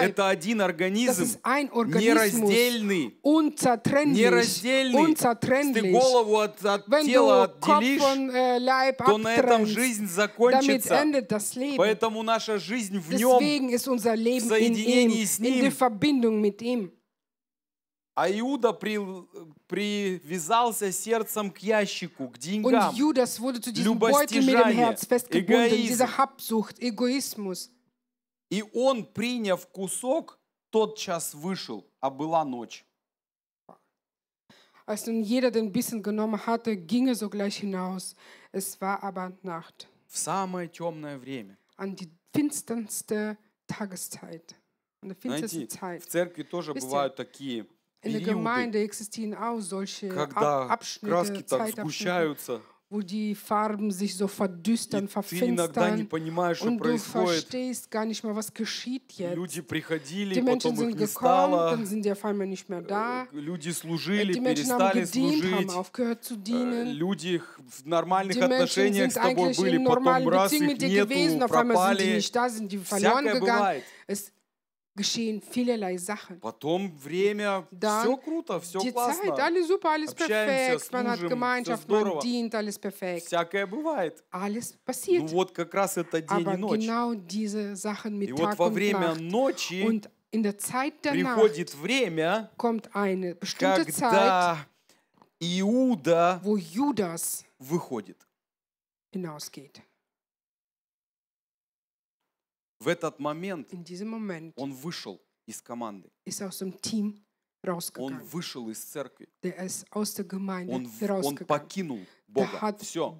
Это один организм, нераздельный, нераздельный. Если ты голову от, от тела отделишь, э, то на этом жизнь закончится. Поэтому наша жизнь в Нем, в соединении с Ним. А Иуда при, привязался сердцем к ящику, к деньгам. Und Judas wurde zu diesem Beutel mit dem Herz festgebunden, эгоизм. dieser Habsucht, Egoismus. И он, приняв кусок, тотчас вышел, а была ночь. Als nun jeder den Bissen genommen hatte, ging er sogleich hinaus. Es war aber Nacht. В самое темное время. An die finsterste Tageszeit. An der finstersten Знаете, Zeit. в церкви тоже Wisst бывают такие In der Gemeinde existieren auch solche Abschnitte, wo die Farben sich so verdüstern, verfinstern und du verstehst gar nicht mehr, was geschieht jetzt. die Menschen sind gekommen, dann sind die auf einmal nicht mehr da. Э, äh, служили, die Menschen haben gedient, служить. haben aufgehört zu э, dienen. Люди в нормальных die отношениях с тобой были, потом раз их нету, gewesen, Auf einmal sind die nicht da, sind die verloren Всякое gegangen. Бывает. geschehen vielerlei Sachen. Потом время, Dann, все круто, все die классно. Zeit, alles super, alles Общаемся, perfekt. Служим, man hat Gemeinschaft, man dient, alles perfekt. Всякое бывает. Alles passiert. Ну вот как раз это день Aber и ночь. Genau diese Sachen mit и Tag вот во время und Nacht. ночи und in der Zeit der приходит Nacht время, kommt eine bestimmte когда Zeit, Иуда wo Judas выходит. Hinausgeht. В этот момент Moment он вышел из команды. Он вышел из церкви. он, он покинул Бога. Все.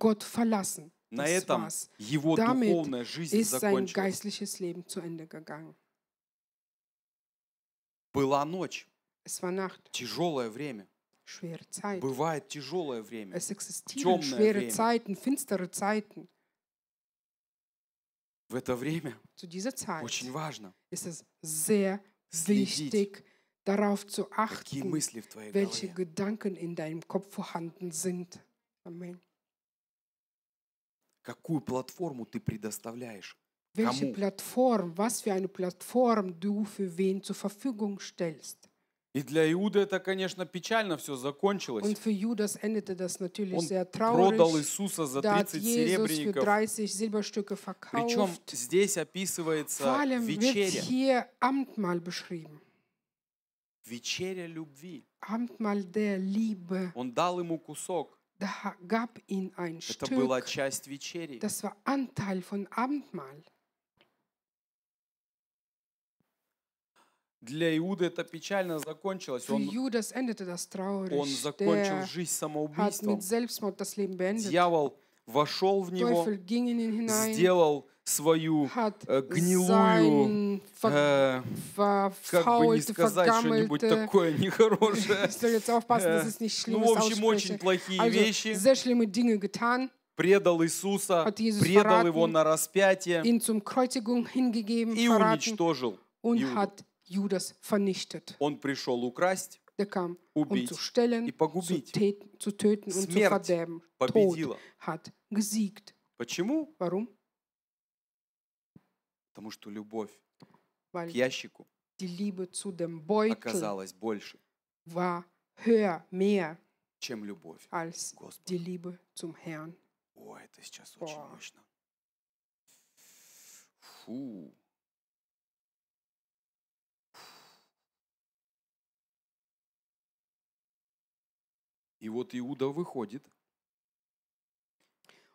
На этом его духовная жизнь закончилась. Была ночь. Тяжелое время. Бывает тяжелое время. Es existieren темное время в это время очень важно следить, darauf zu achten, welche Gedanken in deinem Kopf vorhanden sind. Amen. Какую платформу ты предоставляешь? Welche Plattform, was für eine Plattform du für wen zur Verfügung stellst. И для Иуда это, конечно, печально все закончилось. Und für Judas endete das natürlich Он sehr traurig, продал Иисуса за 30 серебряников. Für 30 Silberstücke verkauft. Причем здесь описывается Vor allem вечеря. Wird hier Amtmahl beschrieben. Вечеря любви. Amtmahl der Liebe. Он дал ему кусок. Da gab ihn ein это Stück. была часть вечери. Das war Anteil von Abendmahl. Для Иуды это печально закончилось. Он, он закончил жизнь самоубийством. Дьявол вошел в него, сделал свою э, гнилую, э, как бы не сказать что-нибудь такое нехорошее. Э, ну, в общем, очень плохие вещи. Предал Иисуса, предал его на распятие и уничтожил Иуду. Judas vernichtet. Он пришел украсть, der kam, убить um zu stellen, и погубить. Zu, täten, zu töten und zu verderben. Победила. Tod hat gesiegt. Почему? Warum? Потому что любовь Weil к ящику die Liebe zu dem Beutel оказалась больше, war höher, mehr, чем любовь als Господу. die Liebe zum Herrn. О, это сейчас Boah. очень мощно. Фу. И вот Иуда выходит.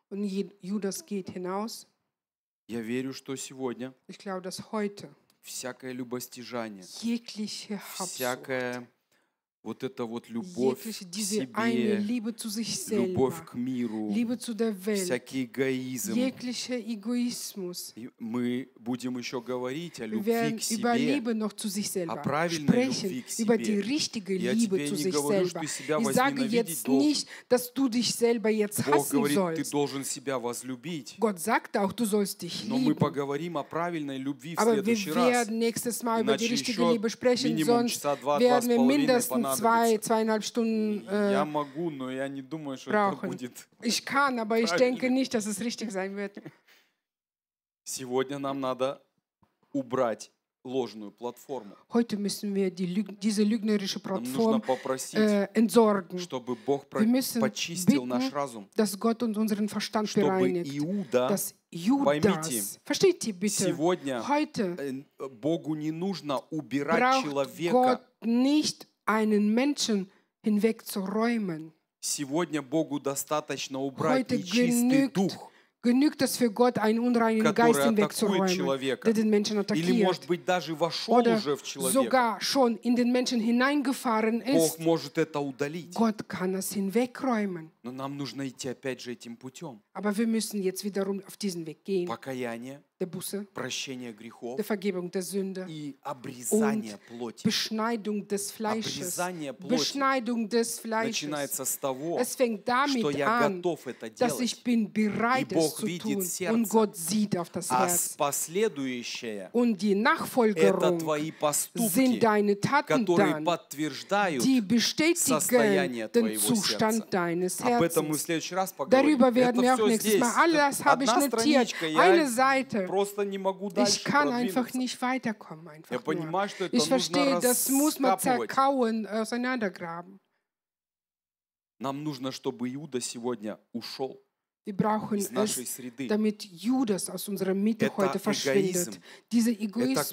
Und Judas geht hinaus. Я верю, что сегодня ich glaube, dass heute всякое любостяжание, всякое вот это вот любовь к себе, любовь к миру, всякий эгоизм. И мы будем еще говорить о любви к себе, о правильной любви к себе. Я тебе не говорю, что ты себя возненавидеть должен. Бог говорит, ты должен себя возлюбить. Но мы поговорим о правильной любви в следующий раз. Иначе еще минимум часа два-два с половиной понадобится zwei, zweieinhalb Stunden äh, могу, думаю, brauchen. Ich kann, aber Правильно. ich denke nicht, dass es richtig sein wird. Сегодня нам надо убрать ложную платформу. Heute müssen wir die, diese lügnerische Plattform попросить, äh, entsorgen. Чтобы Бог wir müssen почистил bitten, наш разум. Dass Gott uns unseren Verstand чтобы bereinigt. Иуда, dass Judas, поймите, versteht bitte, сегодня heute Богу не нужно убирать человека. Gott nicht einen Menschen hinwegzuräumen. Сегодня Богу достаточно убрать Heute нечистый genügt, дух, genügt es für Gott, einen unreinen Geist hinwegzuräumen, человека, der den Menschen attackiert. Или, может быть, даже вошел Oder уже в человека. sogar schon in den Menschen hineingefahren ist. Бог может это удалить. Gott kann es hinwegräumen. Но нам нужно идти опять же этим путем. Aber wir müssen jetzt wiederum auf diesen Weg gehen. Покаяние der Buße, грехов der Vergebung der Sünde и плоти. Beschneidung des Fleisches, Beschneidung des Fleisches. того, Es fängt damit an, готов dass ich bin bereit, И es zu tun. сердце. Und Gott sieht auf das Herz. Und die это Nachfolgerung поступки, sind deine Taten dann, die bestätigen den твоего сердца. Zustand deines Herzens. Darüber werden wir auch nächstes Mal. All das habe ich notiert. Eine Seite. просто не могу дальше Ich kann einfach nicht weiterkommen. Einfach Я nur. понимаю, что это ich verstehe, нужно das muss man zerkauen, auseinandergraben. Нам нужно, чтобы Иуда сегодня ушел. Wir brauchen es, damit Judas aus unserer Mitte это heute verschwindet. Dieser Egoismus,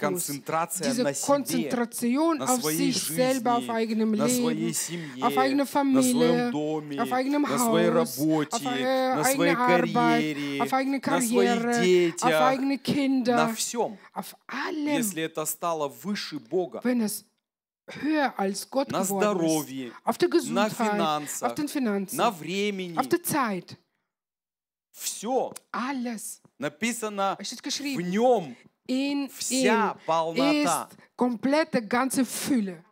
diese Konzentration себе, auf sich жизни, selber, auf eigenem Leben, семье, auf eigene Familie, доме, auf eigenem Haus, работе, auf äh, eigene Arbeit, карьере, auf eigene Karriere, детях, auf eigene Kinder, auf allem. wenn es höher als Gott geworden здоровье, ist, auf der Gesundheit, на auf den Finanzen, на времени, auf der Zeit, все alles написано в нем in вся ihm полнота. Ist komplette ganze Fülle.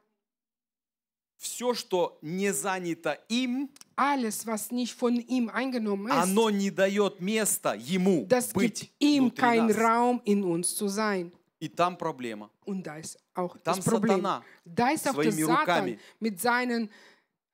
Все, что не занято им, alles, was nicht von ihm eingenommen ist, оно не дает места ему das быть gibt ihm keinen Raum in uns zu sein. И там проблема. Und da ist auch там das Problem. сатана da ist auch der Satan руками. mit seinen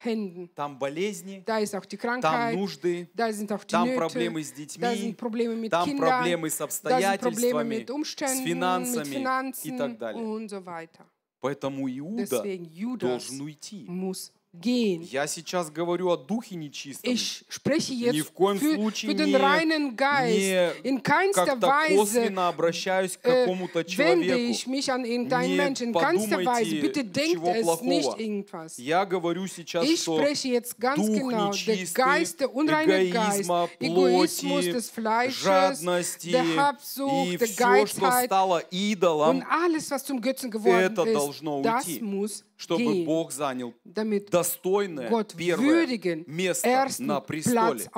Händen. Там болезни, da ist auch die Krankheit, там нужды, da sind auch die там Nöte, проблемы с детьми, da sind Probleme mit там Kindern, проблемы с обстоятельствами, mit Umständen, с финансами mit Finanzen и так далее. Und so weiter. Поэтому Иуда Deswegen Judas должен уйти. Muss gehen. Я сейчас говорю о духе нечистом. Ich spreche jetzt Ни в коем für, случае für den не, reinen Geist. не in как-то Weise, косвенно обращаюсь к какому-то человеку. Ich mich an не Menschen. In подумайте, Weise, bitte denkt чего es плохого. Nicht irgendwas. Я говорю сейчас, ich что jetzt ganz дух genau, нечистый, der Geist, der эгоизма, Geist, плоти, des Fleisches, жадности der Habsucht, и der все, Geizheit, что стало идолом, und alles, was zum Götzen geworden это ist, должно уйти. Das muss чтобы Бог занял достойное первое место на престоле.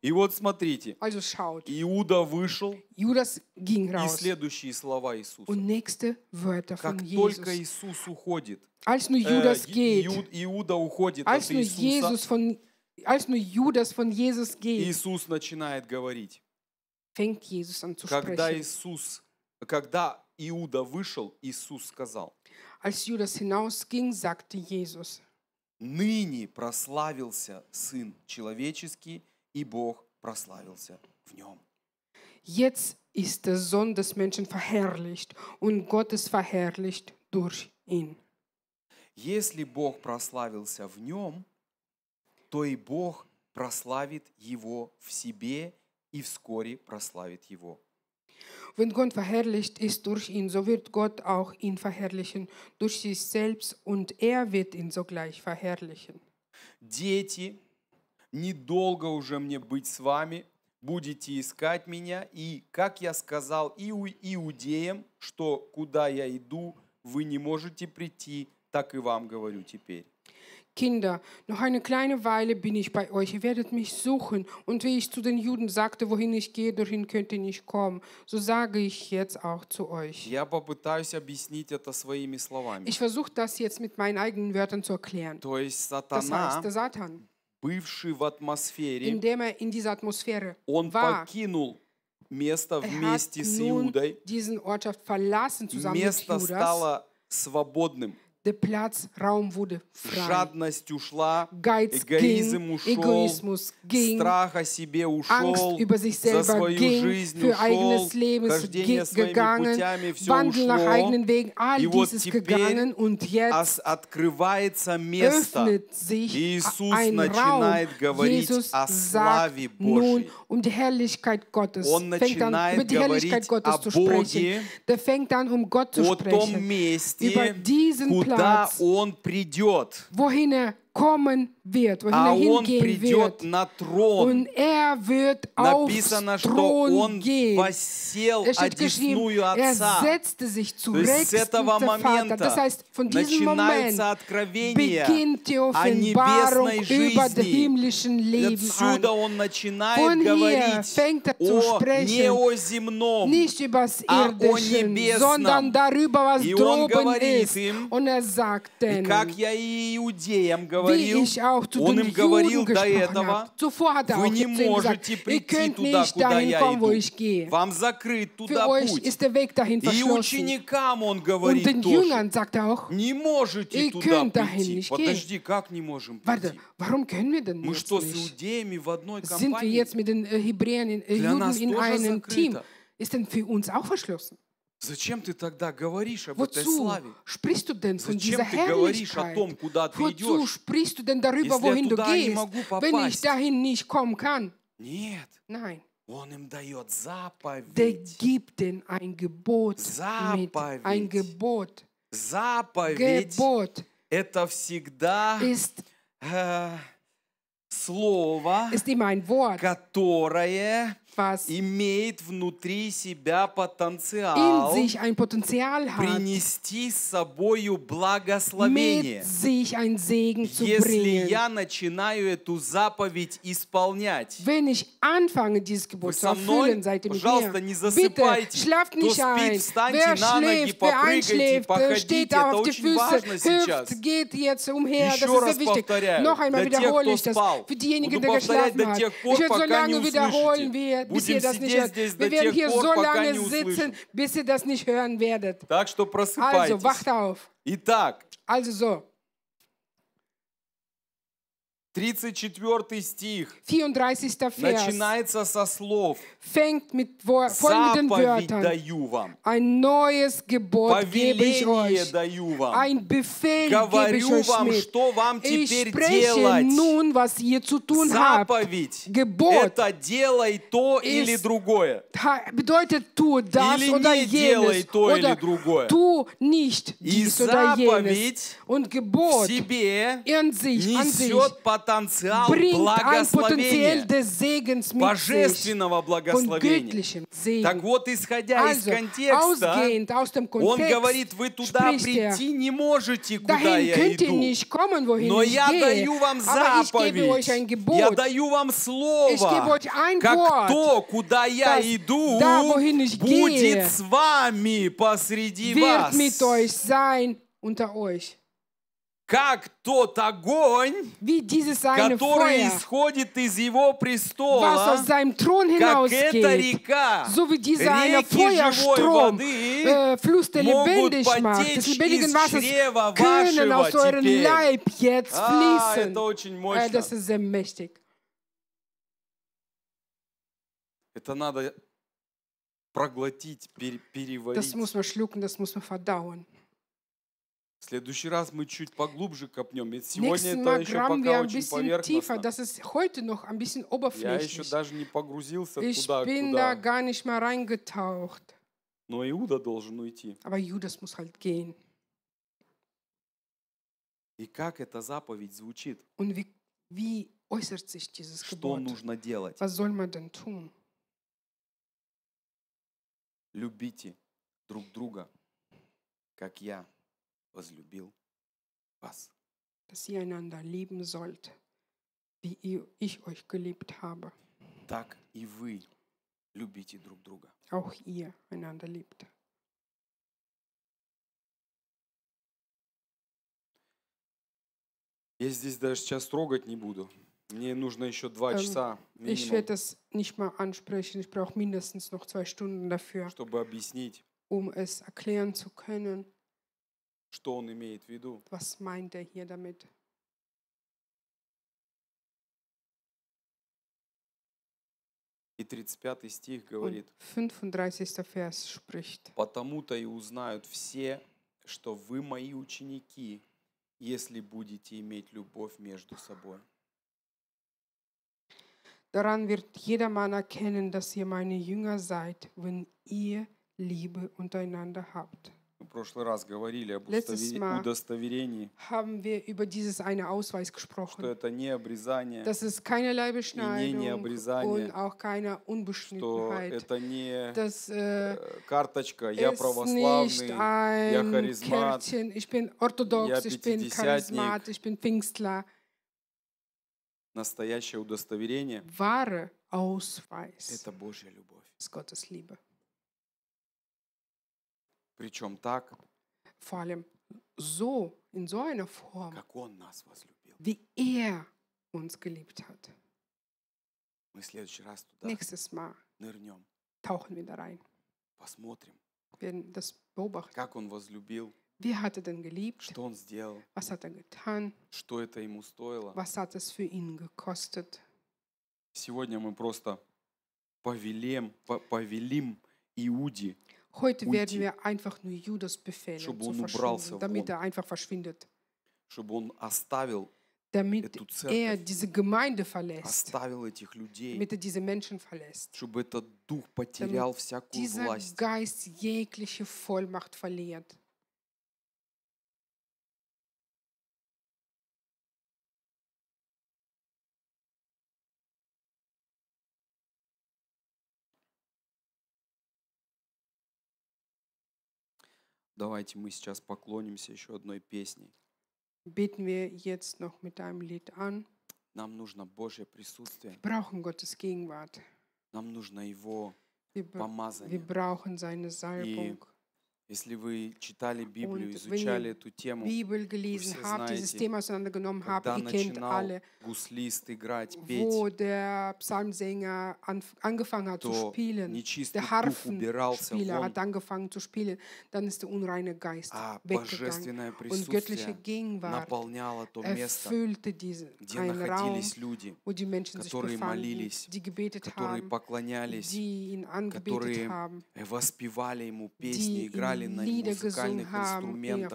И вот смотрите, Иуда вышел, и следующие слова Иисуса. как только Иисус уходит, als э, Иуда уходит от Иисуса, als nur Judas von Jesus geht, Иисус начинает говорить. Fängt Jesus an zu когда Иисус, когда Иуда вышел, Иисус сказал. Als Judas hinausging, sagte Jesus, «Ныне прославился Сын Человеческий, и Бог прославился в Нем». Jetzt ist der Sohn des Menschen verherrlicht und Gottes verherrlicht durch ihn. Если Бог прославился в Нем, то и Бог прославит Его в себе и вскоре прославит Его Wenn Gott verherrlicht ist durch ihn, so wird Gott auch ihn verherrlichen durch sich selbst und er wird ihn sogleich verherrlichen. Дети, недолго уже мне быть с вами, будете искать меня, и, как я сказал и иудеям, что куда я иду, вы не можете прийти, так и вам говорю теперь. Kinder, noch eine kleine Weile bin ich bei euch, ihr werdet mich suchen. Und wie ich zu den Juden sagte, wohin ich gehe, dorthin könnt ihr nicht kommen, so sage ich jetzt auch zu euch. Ich versuche das jetzt mit meinen eigenen Wörtern zu erklären. Das heißt, der Satan, бывший в атмосфере, indem er in dieser Atmosphäre он war, покинул место вместе с Иудой, Ortschaft verlassen zusammen mit место стало свободным. Der Platz, Raum wurde frei. ушла, Geiz эгоизм ging, ушел, Egoismus ging, страх о себе ушел, Angst über sich selber ging, жизнь für eigenes Leben хождение gegangen, путями, Wandel ушло. Nach eigenen Wegen, all и вот dieses gegangen, und jetzt öffnet sich ein начинает Raum. Jesus sagt Nun um die Herrlichkeit Gottes. fängt an, über die Herrlichkeit Gottes zu sprechen. Der fängt an, um Gott zu sprechen. Месте, über diesen Platz, когда Он придет kommen wird, wohin а er он hingehen wird. на трон. Und er э, wird Написано, что он gehen. посел э, одесную э, Отца. Er setzte sich zu То есть с этого момента das heißt, von начинается откровение о небесной жизни. Отсюда он начинает von говорить fängt er о, sprechen, не земном, nicht übers а о небесном. Darüber, was И он говорит им, und er sagt denen, и как я и иудеям говорю, говорил, а Он им говорил до этого, вы не можете прийти туда, куда я иду. Вам закрыт туда путь. И ученикам Он говорит тоже, не можете туда прийти. Подожди, как не можем прийти? Мы что, с иудеями в одной компании? Э, э, Для нас тоже закрыто. ist denn für uns auch verschlossen. Зачем ты тогда говоришь об этой славе? Зачем ты говоришь о том, куда ты идешь, если я туда не могу попасть? Нет. Nein. Он им дает заповедь. Der gibt denn ein Gebot заповедь. Mit. Ein Gebot. Заповедь. Gebot. Это всегда ist, э, слово, ist ihm ein Wort, которое etwas имеет внутри себя потенциал in sich ein Potenzial hat, принести с собою благословение. Mit sich ein Segen zu Если bringen. я начинаю эту заповедь исполнять, Wenn ich anfange, dieses Gebot zu erfüllen, seid ihr mit пожалуйста, mir. не засыпайте, Bitte, schlaft nicht кто спит, ein. встаньте wer на ноги, schläft, wer попрыгайте, einschläft, походите, steht это auf die очень Füße, важно сейчас. hüpft, geht jetzt umher, Еще das ist sehr wichtig. Повторяю, Noch einmal wiederhole ich das für diejenigen, die geschlafen haben. Ich werde so lange wiederholen, wie bis ihr das nicht hört. Wir werden hier so lange sitzen, bis ihr das nicht hören werdet. Also wacht auf. Also so. 34 стих 34. Vers. начинается со слов Fängt mit wo, «Заповедь Wörtern. даю вам, ein neues Gebot gebe ich euch. даю вам, ein Befehl говорю gebe ich вам, euch mit. что вам ich теперь spreche делать». Nun, was ihr zu tun Заповедь habt. Gebot это «делай то ist, или другое». Bedeutet, tu das или oder не jenes, «делай то oder или другое». Tu nicht dies И oder jenes. заповедь Und Gebot в себе in sich, несет под Потенциал благословения, божественного благословения. Так вот, исходя из контекста, он говорит, вы туда er, прийти не можете, куда я иду, но я даю вам заповедь, я даю вам слово, как то, куда я иду, будет с вами посреди вас. unter euch как тот огонь, который Feuer, исходит из его престола, как эта река, so reки живой Strom, воды äh, могут потечь из чрева вашего теперь. А, это очень äh, мощно. Это надо проглотить, переварить. Das muss man schlucken, das muss man verdauen следующий раз мы чуть поглубже копнем, ведь сегодня Nächsten это еще пока очень поверхностно. das ist heute noch ein Я еще даже не погрузился ich туда, bin da куда. gar nicht mehr Но Иуда должен уйти. Aber Judas muss halt gehen. И как эта заповедь звучит? Und wie, wie sich Что нужно делать? Was soll man denn tun? Любите друг друга, как я возлюбил вас. Dass ihr einander lieben sollt, wie ich euch geliebt habe. Так и вы любите друг друга. Auch ihr einander liebt. Я здесь даже сейчас трогать не буду. Мне нужно еще два часа минимум, Ich werde das nicht mal ansprechen. Ich brauche mindestens noch zwei Stunden dafür, чтобы объяснить, um es erklären zu können, что он имеет в виду? Was meint er hier damit? И 35 стих говорит, Und 35. Vers spricht, «Потому-то и узнают все, что вы мои ученики, если будете иметь любовь между собой». Daran wird jedermann erkennen, dass ihr meine Jünger seid, wenn ihr Liebe untereinander habt. В прошлый раз говорили об удостоверении, haben wir über dieses eine Ausweis gesprochen, что это не обрезание, dass es keinerlei Beschneidung und auch keine Unbeschnittenheit, что это не dass, äh, карточка «я православный», «я харизмат», Kärtchen, «ich bin orthodox», «ich bin charismat», «ich bin Pfingstler». Настоящее удостоверение – wahre Ausweis. Это Божья любовь. Gottes Liebe. Причем так, vor allem so, in so einer Form, как Он нас возлюбил. wie er uns geliebt hat. Мы в следующий раз туда Nächstes Mal нырнем, tauchen wir da rein. посмотрим, Werden das beobachten. как Он возлюбил, Wie hat er denn geliebt? что Он сделал, Was hat er getan? что это Ему стоило. Was hat es für ihn gekostet? Сегодня мы просто повелем, по- повелим Иуде Heute werden wir einfach nur Judas befehlen, zu verschwinden, damit er einfach verschwindet, damit er diese Gemeinde verlässt, damit er diese Menschen verlässt, damit этот dieser Geist jegliche Vollmacht verliert. Давайте мы сейчас поклонимся еще одной песней. Beten wir jetzt noch mit einem Lied an. Нам нужно Божье присутствие. Wir brauchen Gottes Gegenwart. Нам нужно Его wir, помазание. Wir brauchen seine Salbung. И если вы читали Библию, Und изучали эту тему, Bibel gelesen вы habt, знаете, Thema auseinandergenommen habt, когда ihr kennt alle, гуслист играть, петь, wo der Psalmsänger angefangen hat zu spielen, der Harfenspieler hat angefangen zu spielen, dann ist der unreine Geist а божественное Und göttliche Gegenwart наполняло то место, erfüllte diese, где находились Raum, люди, wo die Menschen которые sich befanden, молились, die gebetet которые haben, поклонялись, die ihn angebetet которые haben, воспевали Ему песни, играли играли на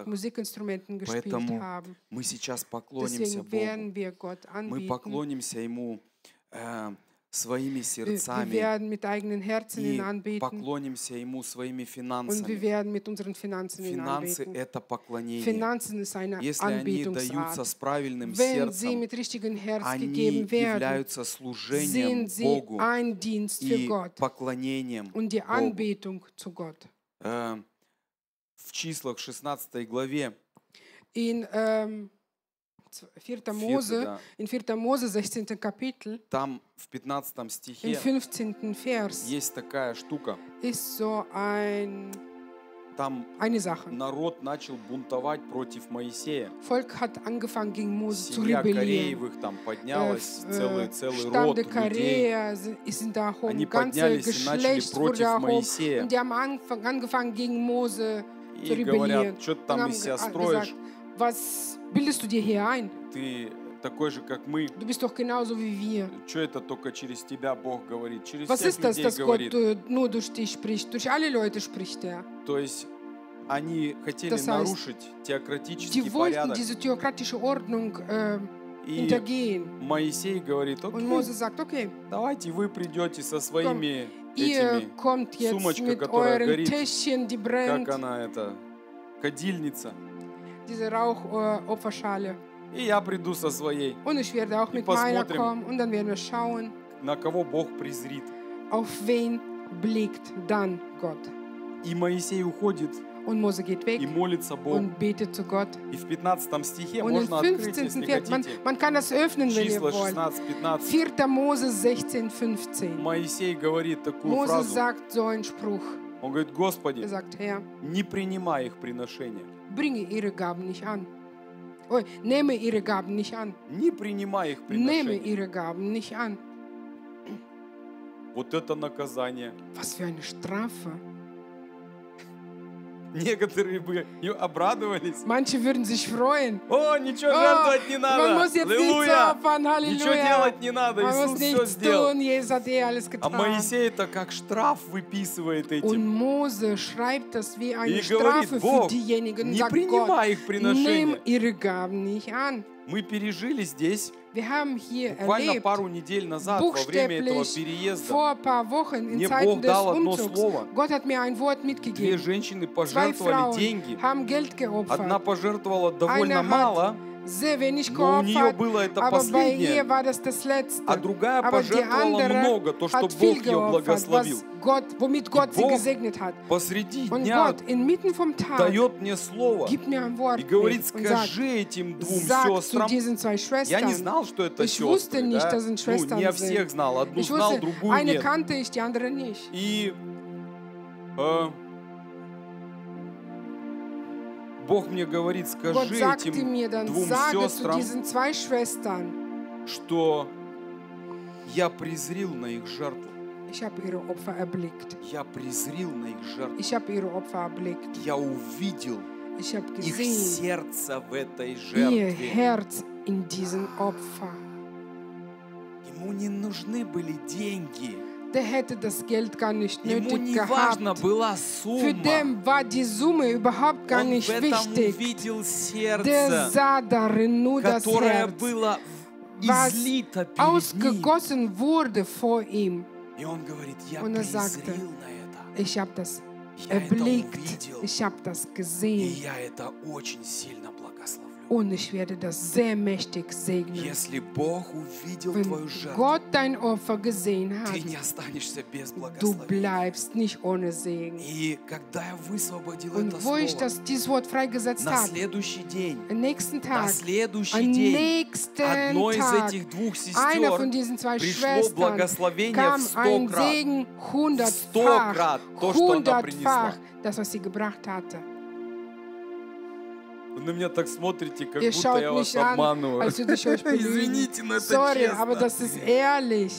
музыкальных инструментах. Поэтому мы сейчас поклонимся Богу. Мы поклонимся Ему э, своими э, сердцами и поклонимся Ему своими финансами. Финансы — это поклонение. Если они даются с правильным сердцем, они являются служением Богу и поклонением Богу в числах 16 главе. In, ähm, 4. Mose, да. in 4. Mose 16. Kapitel, там в 15 стихе 15. Vers, есть такая штука. Ist so ein, там eine Sache. народ начал бунтовать против Моисея. Volk hat angefangen, gegen Mose Семья zu rebellieren. Кореевых там э, поднялась, äh, целый, целый Stamm род людей. Sind da hoch. Они Ganze поднялись и начали против um Моисея. Und die haben angefangen, gegen Mose и говорят, что ты там из себя «А, строишь. Was bildest du dir hier ein? Ты такой же, как мы. Du bist doch genauso wie wir. Что это только через тебя Бог говорит? Через Was всех ist das, людей dass говорит. Gott äh, nur durch dich spricht? Durch alle Leute spricht er. То есть они хотели das heißt, нарушить теократический die порядок. Diese theokratische Ordnung, äh, и Моисей говорит, окей, Und okay, давайте вы придете со своими Komm, Ihr kommt jetzt сумочка, mit euren горит, Täschchen, die brennt. Как она это? Кадильница. Diese Rauchopferschale. И я приду со своей. Und ich werde auch mit meiner kommen. Und dann werden wir schauen. На кого Бог презрит. Auf wen blickt dann Gott. И Моисей уходит Und Mose geht weg и молится Бог. Und betet zu Gott. И в 15 стихе Und можно открыть, если Vers, хотите. Man, man kann das öffnen, Числа 16, 15. 4. Mose 16, 15. Моисей говорит такую Mose фразу. Sagt so einen Spruch. Он говорит, Господи, er sagt, Herr, не принимай их приношения. Bringe ihre Gaben nicht an. Ой, nehme ihre Gaben nicht an. Не принимай их приношения. Nehme ihre Gaben nicht an. Вот это наказание. Was für eine Strafe. Некоторые бы обрадовались. Manche würden sich freuen. О, ничего жертвовать не надо. Man muss jetzt nicht opfern. Halleluja. Ничего делать не надо. Man Иисус все сделал. Tun. Jesus hat eh alles getan. А Моисей это как штраф выписывает этим. Und Mose schreibt das wie eine И Strafe говорит, Бог, für diejenigen. не принимай Gott, их приношения. Nimm ihre Gaben nicht an. Мы пережили здесь Wir haben hier буквально erlebt, пару недель назад, во время этого переезда, vor Wochen, мне Бог дал одно слово. Две женщины пожертвовали деньги. Одна пожертвовала довольно Einer мало. Hat но у нее было это последнее, а другая пожертвовала много, то, что Бог ее благословил. Gott, womit Gott sie gesegnet hat. Посреди und дня Gott inmitten vom Tag дает мне слово gibt mir ein Wort и говорит, скажи sagt, этим двум sag сестрам. Diesen zwei Schwestern, я не знал, что это ich сестры. Nicht, да? dass ну, не о всех знал. Одну ich знал, wusste, другую eine нет. Kannte ich, die andere nicht. И э, Бог мне говорит, скажи этим mir dann, двум сестрам, что я презрил на их жертву. Ich ihre Opfer Я презрил на их жертву. Ich ihre Opfer Я увидел ich их сердце в этой жертве. Ihr Herz in Opfer. Ему не нужны были деньги. der hätte das Geld gar nicht nötig gehabt. Für den war die Summe überhaupt gar nicht wichtig. Der sah darin nur das которое Herz, was ausgegossen wurde vor ihm. Und er sagte, Ich habe das erblickt, ich habe das gesehen und ich werde das sehr mächtig segnen. Wenn Gott dein Opfer gesehen hat, du bleibst nicht ohne Segen. und wo ich das, dieses Wort freigesetzt habe, am nächsten Tag, am nächsten Tag, einer von diesen zwei Schwestern kam ein Segen hundertfach, hundertfach, das, was sie gebracht hatte. Вы на меня так смотрите, как Ihr будто я вас обманываю. Извините, но это Sorry, честно. aber das ist ehrlich.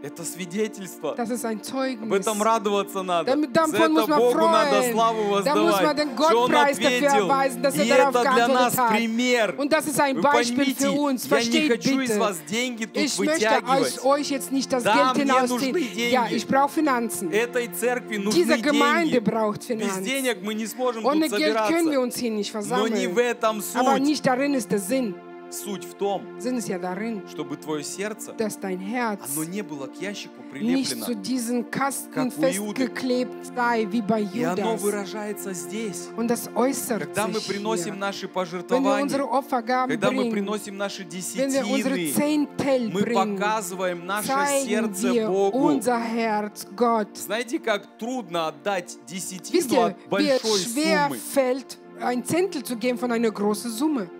Это свидетельство. Das ist ein Zeugnis. Об этом радоваться надо. Damit, За это muss man Богу freuen. надо славу воздавать. Что Он ответил. Erweisen, dass И er это для нас hat. пример. Und das ist ein Вы поймите, für uns. Versteht, я не хочу bitte. из вас деньги тут ich вытягивать. Aus euch jetzt nicht das да, Geld мне нужны деньги. Ja, ich brauche Finanzen. Этой церкви нужны Diese Gemeinde деньги. Braucht Finanzen. Без денег мы не сможем Ohne тут Geld собираться. Können wir uns hier nicht versammeln. Но не в этом суть. Aber nicht darin ist der Sinn. Суть в том, Sinn ist ja darin, чтобы твое сердце, dass dein Herz оно не было к ящику nicht прилеплено, zu diesen Kasten Как у Иуды. festgeklebt sei, wie bei и оно Judas. выражается здесь. Und das äußert Когда мы sich hier. приносим наши Wenn wir unsere пожертвования, Opfergaben когда мы bringen, приносим наши wenn wir unsere десятины, Zehntel мы bringen, показываем наше zeigen сердце wir Богу. unser Herz Gott. Знаете, как трудно отдать Wisst десятину ihr, от wie большой es schwer суммы? fällt, ein Zehntel zu geben von einer großen Summe.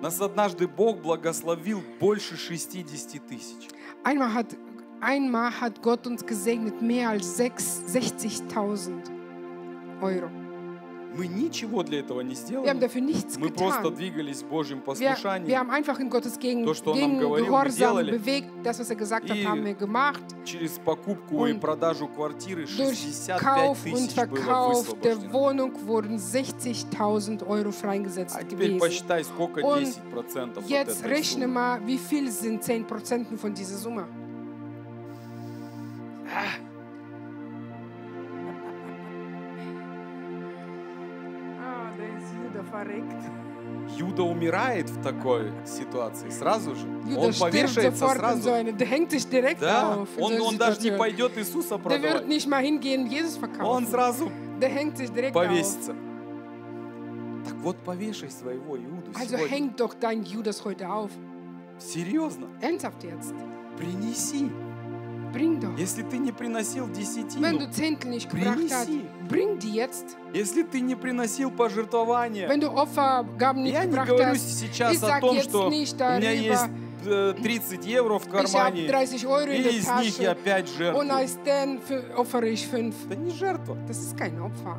Нас однажды Бог благословил больше 60 тысяч. Einmal hat, einmal hat Gott uns gesegnet mehr als 60.000 Euro. Мы ничего для этого не сделали. Мы просто двигались Божьим послушанием. Wir haben einfach Gegen, То, что он нам говорил, мы делали. Bewegt, das, was er gesagt hat, haben wir через покупку und и продажу квартиры 65 тысяч было высвобождено. Wohnung wurden 60.000 Euro freigesetzt а теперь посчитай, сколько 10% und jetzt rechne mal, wie viel sind 10% von dieser Summe? Ah. Юда умирает в такой ситуации сразу же. Juda он повешается сразу. да. auf он, он даже не пойдет Иисуса продавать. Он сразу повесится. Так вот, повешай своего Иуду сегодня. Серьезно? Ernsthaft Принеси. Если ты не приносил десятину, принеси. du bring die jetzt. Если ты не приносил пожертвования, Wenn du я не говорю hast, сейчас о том, что nicht у меня есть 30 э, евро в кармане, и из них я 5 жертв. Это не жертва. Das ist kein Opfer.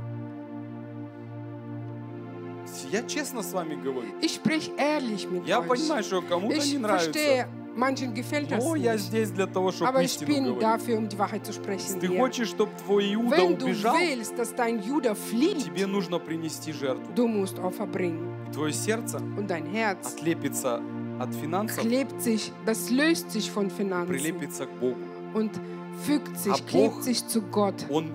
Я честно с вами говорю. Ich sprich ehrlich mit я euch. понимаю, что кому-то не нравится. Manchen gefällt das Но я nicht. здесь для того, чтобы Aber ich истину bin говорить. dafür, um die Wahrheit zu Если sprechen. ты Hier. хочешь, чтобы твой Иуда Wenn du убежал, willst, dass dein Jude flieht, тебе нужно принести жертву. du musst Opfer bringen. И твое сердце Und dein Herz отлепится от финансов, klebt sich, das löst sich von Finanzen прилепится к Богу. und fügt sich, klebt sich zu Gott. Und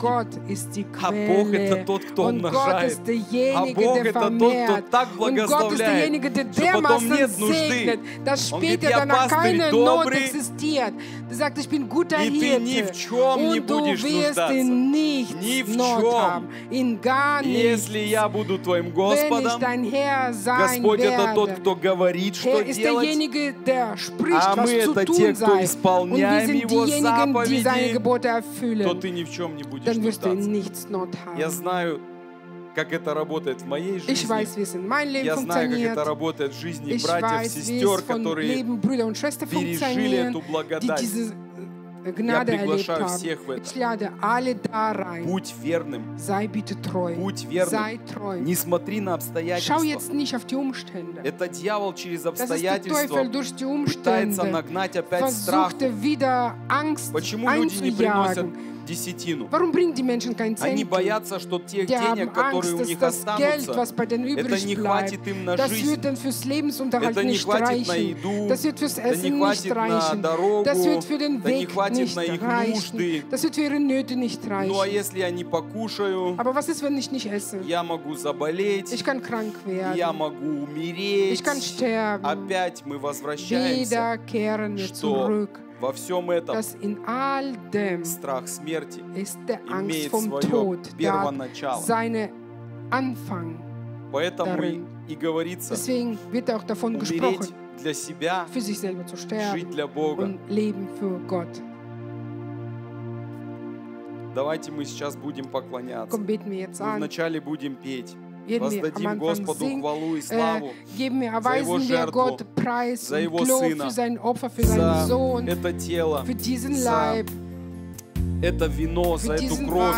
Gott ist die Quelle. Und Gott ist derjenige, der vermehrt. Und Gott ist derjenige, der dermaßen segnet, dass später danach keine Not existiert. Er sagt, ich bin guter Hirte. Und du wirst in nichts Not haben. In gar nichts. Wenn ich dein Herr sein werde, er ist derjenige, der spricht, was zu tun sei. Und wir sind diejenigen, Diejenigen, die seine Gebote erfüllen, то ты ни в чем не будешь dann wirst du nichts not haben. Я знаю, как это работает в моей жизни. Ich weiß, wie es in meinem Leben я знаю, как это работает в жизни ich братьев, weiß, сестер, которые Leben, Brüder und Schwestern пережили эту благодать. Die diese я приглашаю всех в это. Будь верным. Будь верным. Не смотри на обстоятельства. Это дьявол через обстоятельства пытается нагнать опять страх. Почему люди не приносят десятину. Warum bringen die Menschen keinen Cent? Они боятся, что тех die денег, которые Angst, у них останутся, das Geld, это не хватит им на das жизнь. Wird dann fürs Lebensunterhalt это не nicht хватит reichen. на еду, das wird fürs Essen это не хватит nicht reichen. на дорогу, das wird für den Weg это не хватит nicht на их reichen. нужды. Das wird für ihre Nöte nicht reichen. Ну а если я не покушаю, Aber was ist, wenn ich nicht esse? я могу заболеть, ich kann krank werden. я могу умереть, ich kann sterben. опять мы возвращаемся, Wiederkehren wir что zurück. Во всем этом страх смерти имеет свое первоначало. Поэтому и говорится, умереть для себя, жить для Бога. Давайте мы сейчас будем поклоняться. Мы вначале будем петь. Воздадим Господу хвалу и э, славу за Его жертву, за Его Сына, за это тело, за это вино, за эту кровь.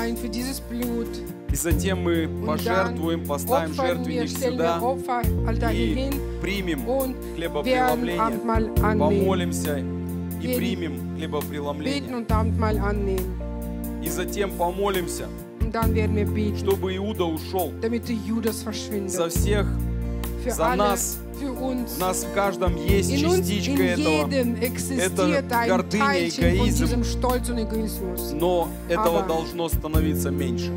И затем мы пожертвуем, поставим жертвенник сюда и примем хлебопреломление, помолимся и примем хлебопреломление. И затем помолимся чтобы Иуда ушел за всех, за нас. у нас в каждом есть in частичка этого. Это гордыня, эгоизм. Но этого должно становиться меньше.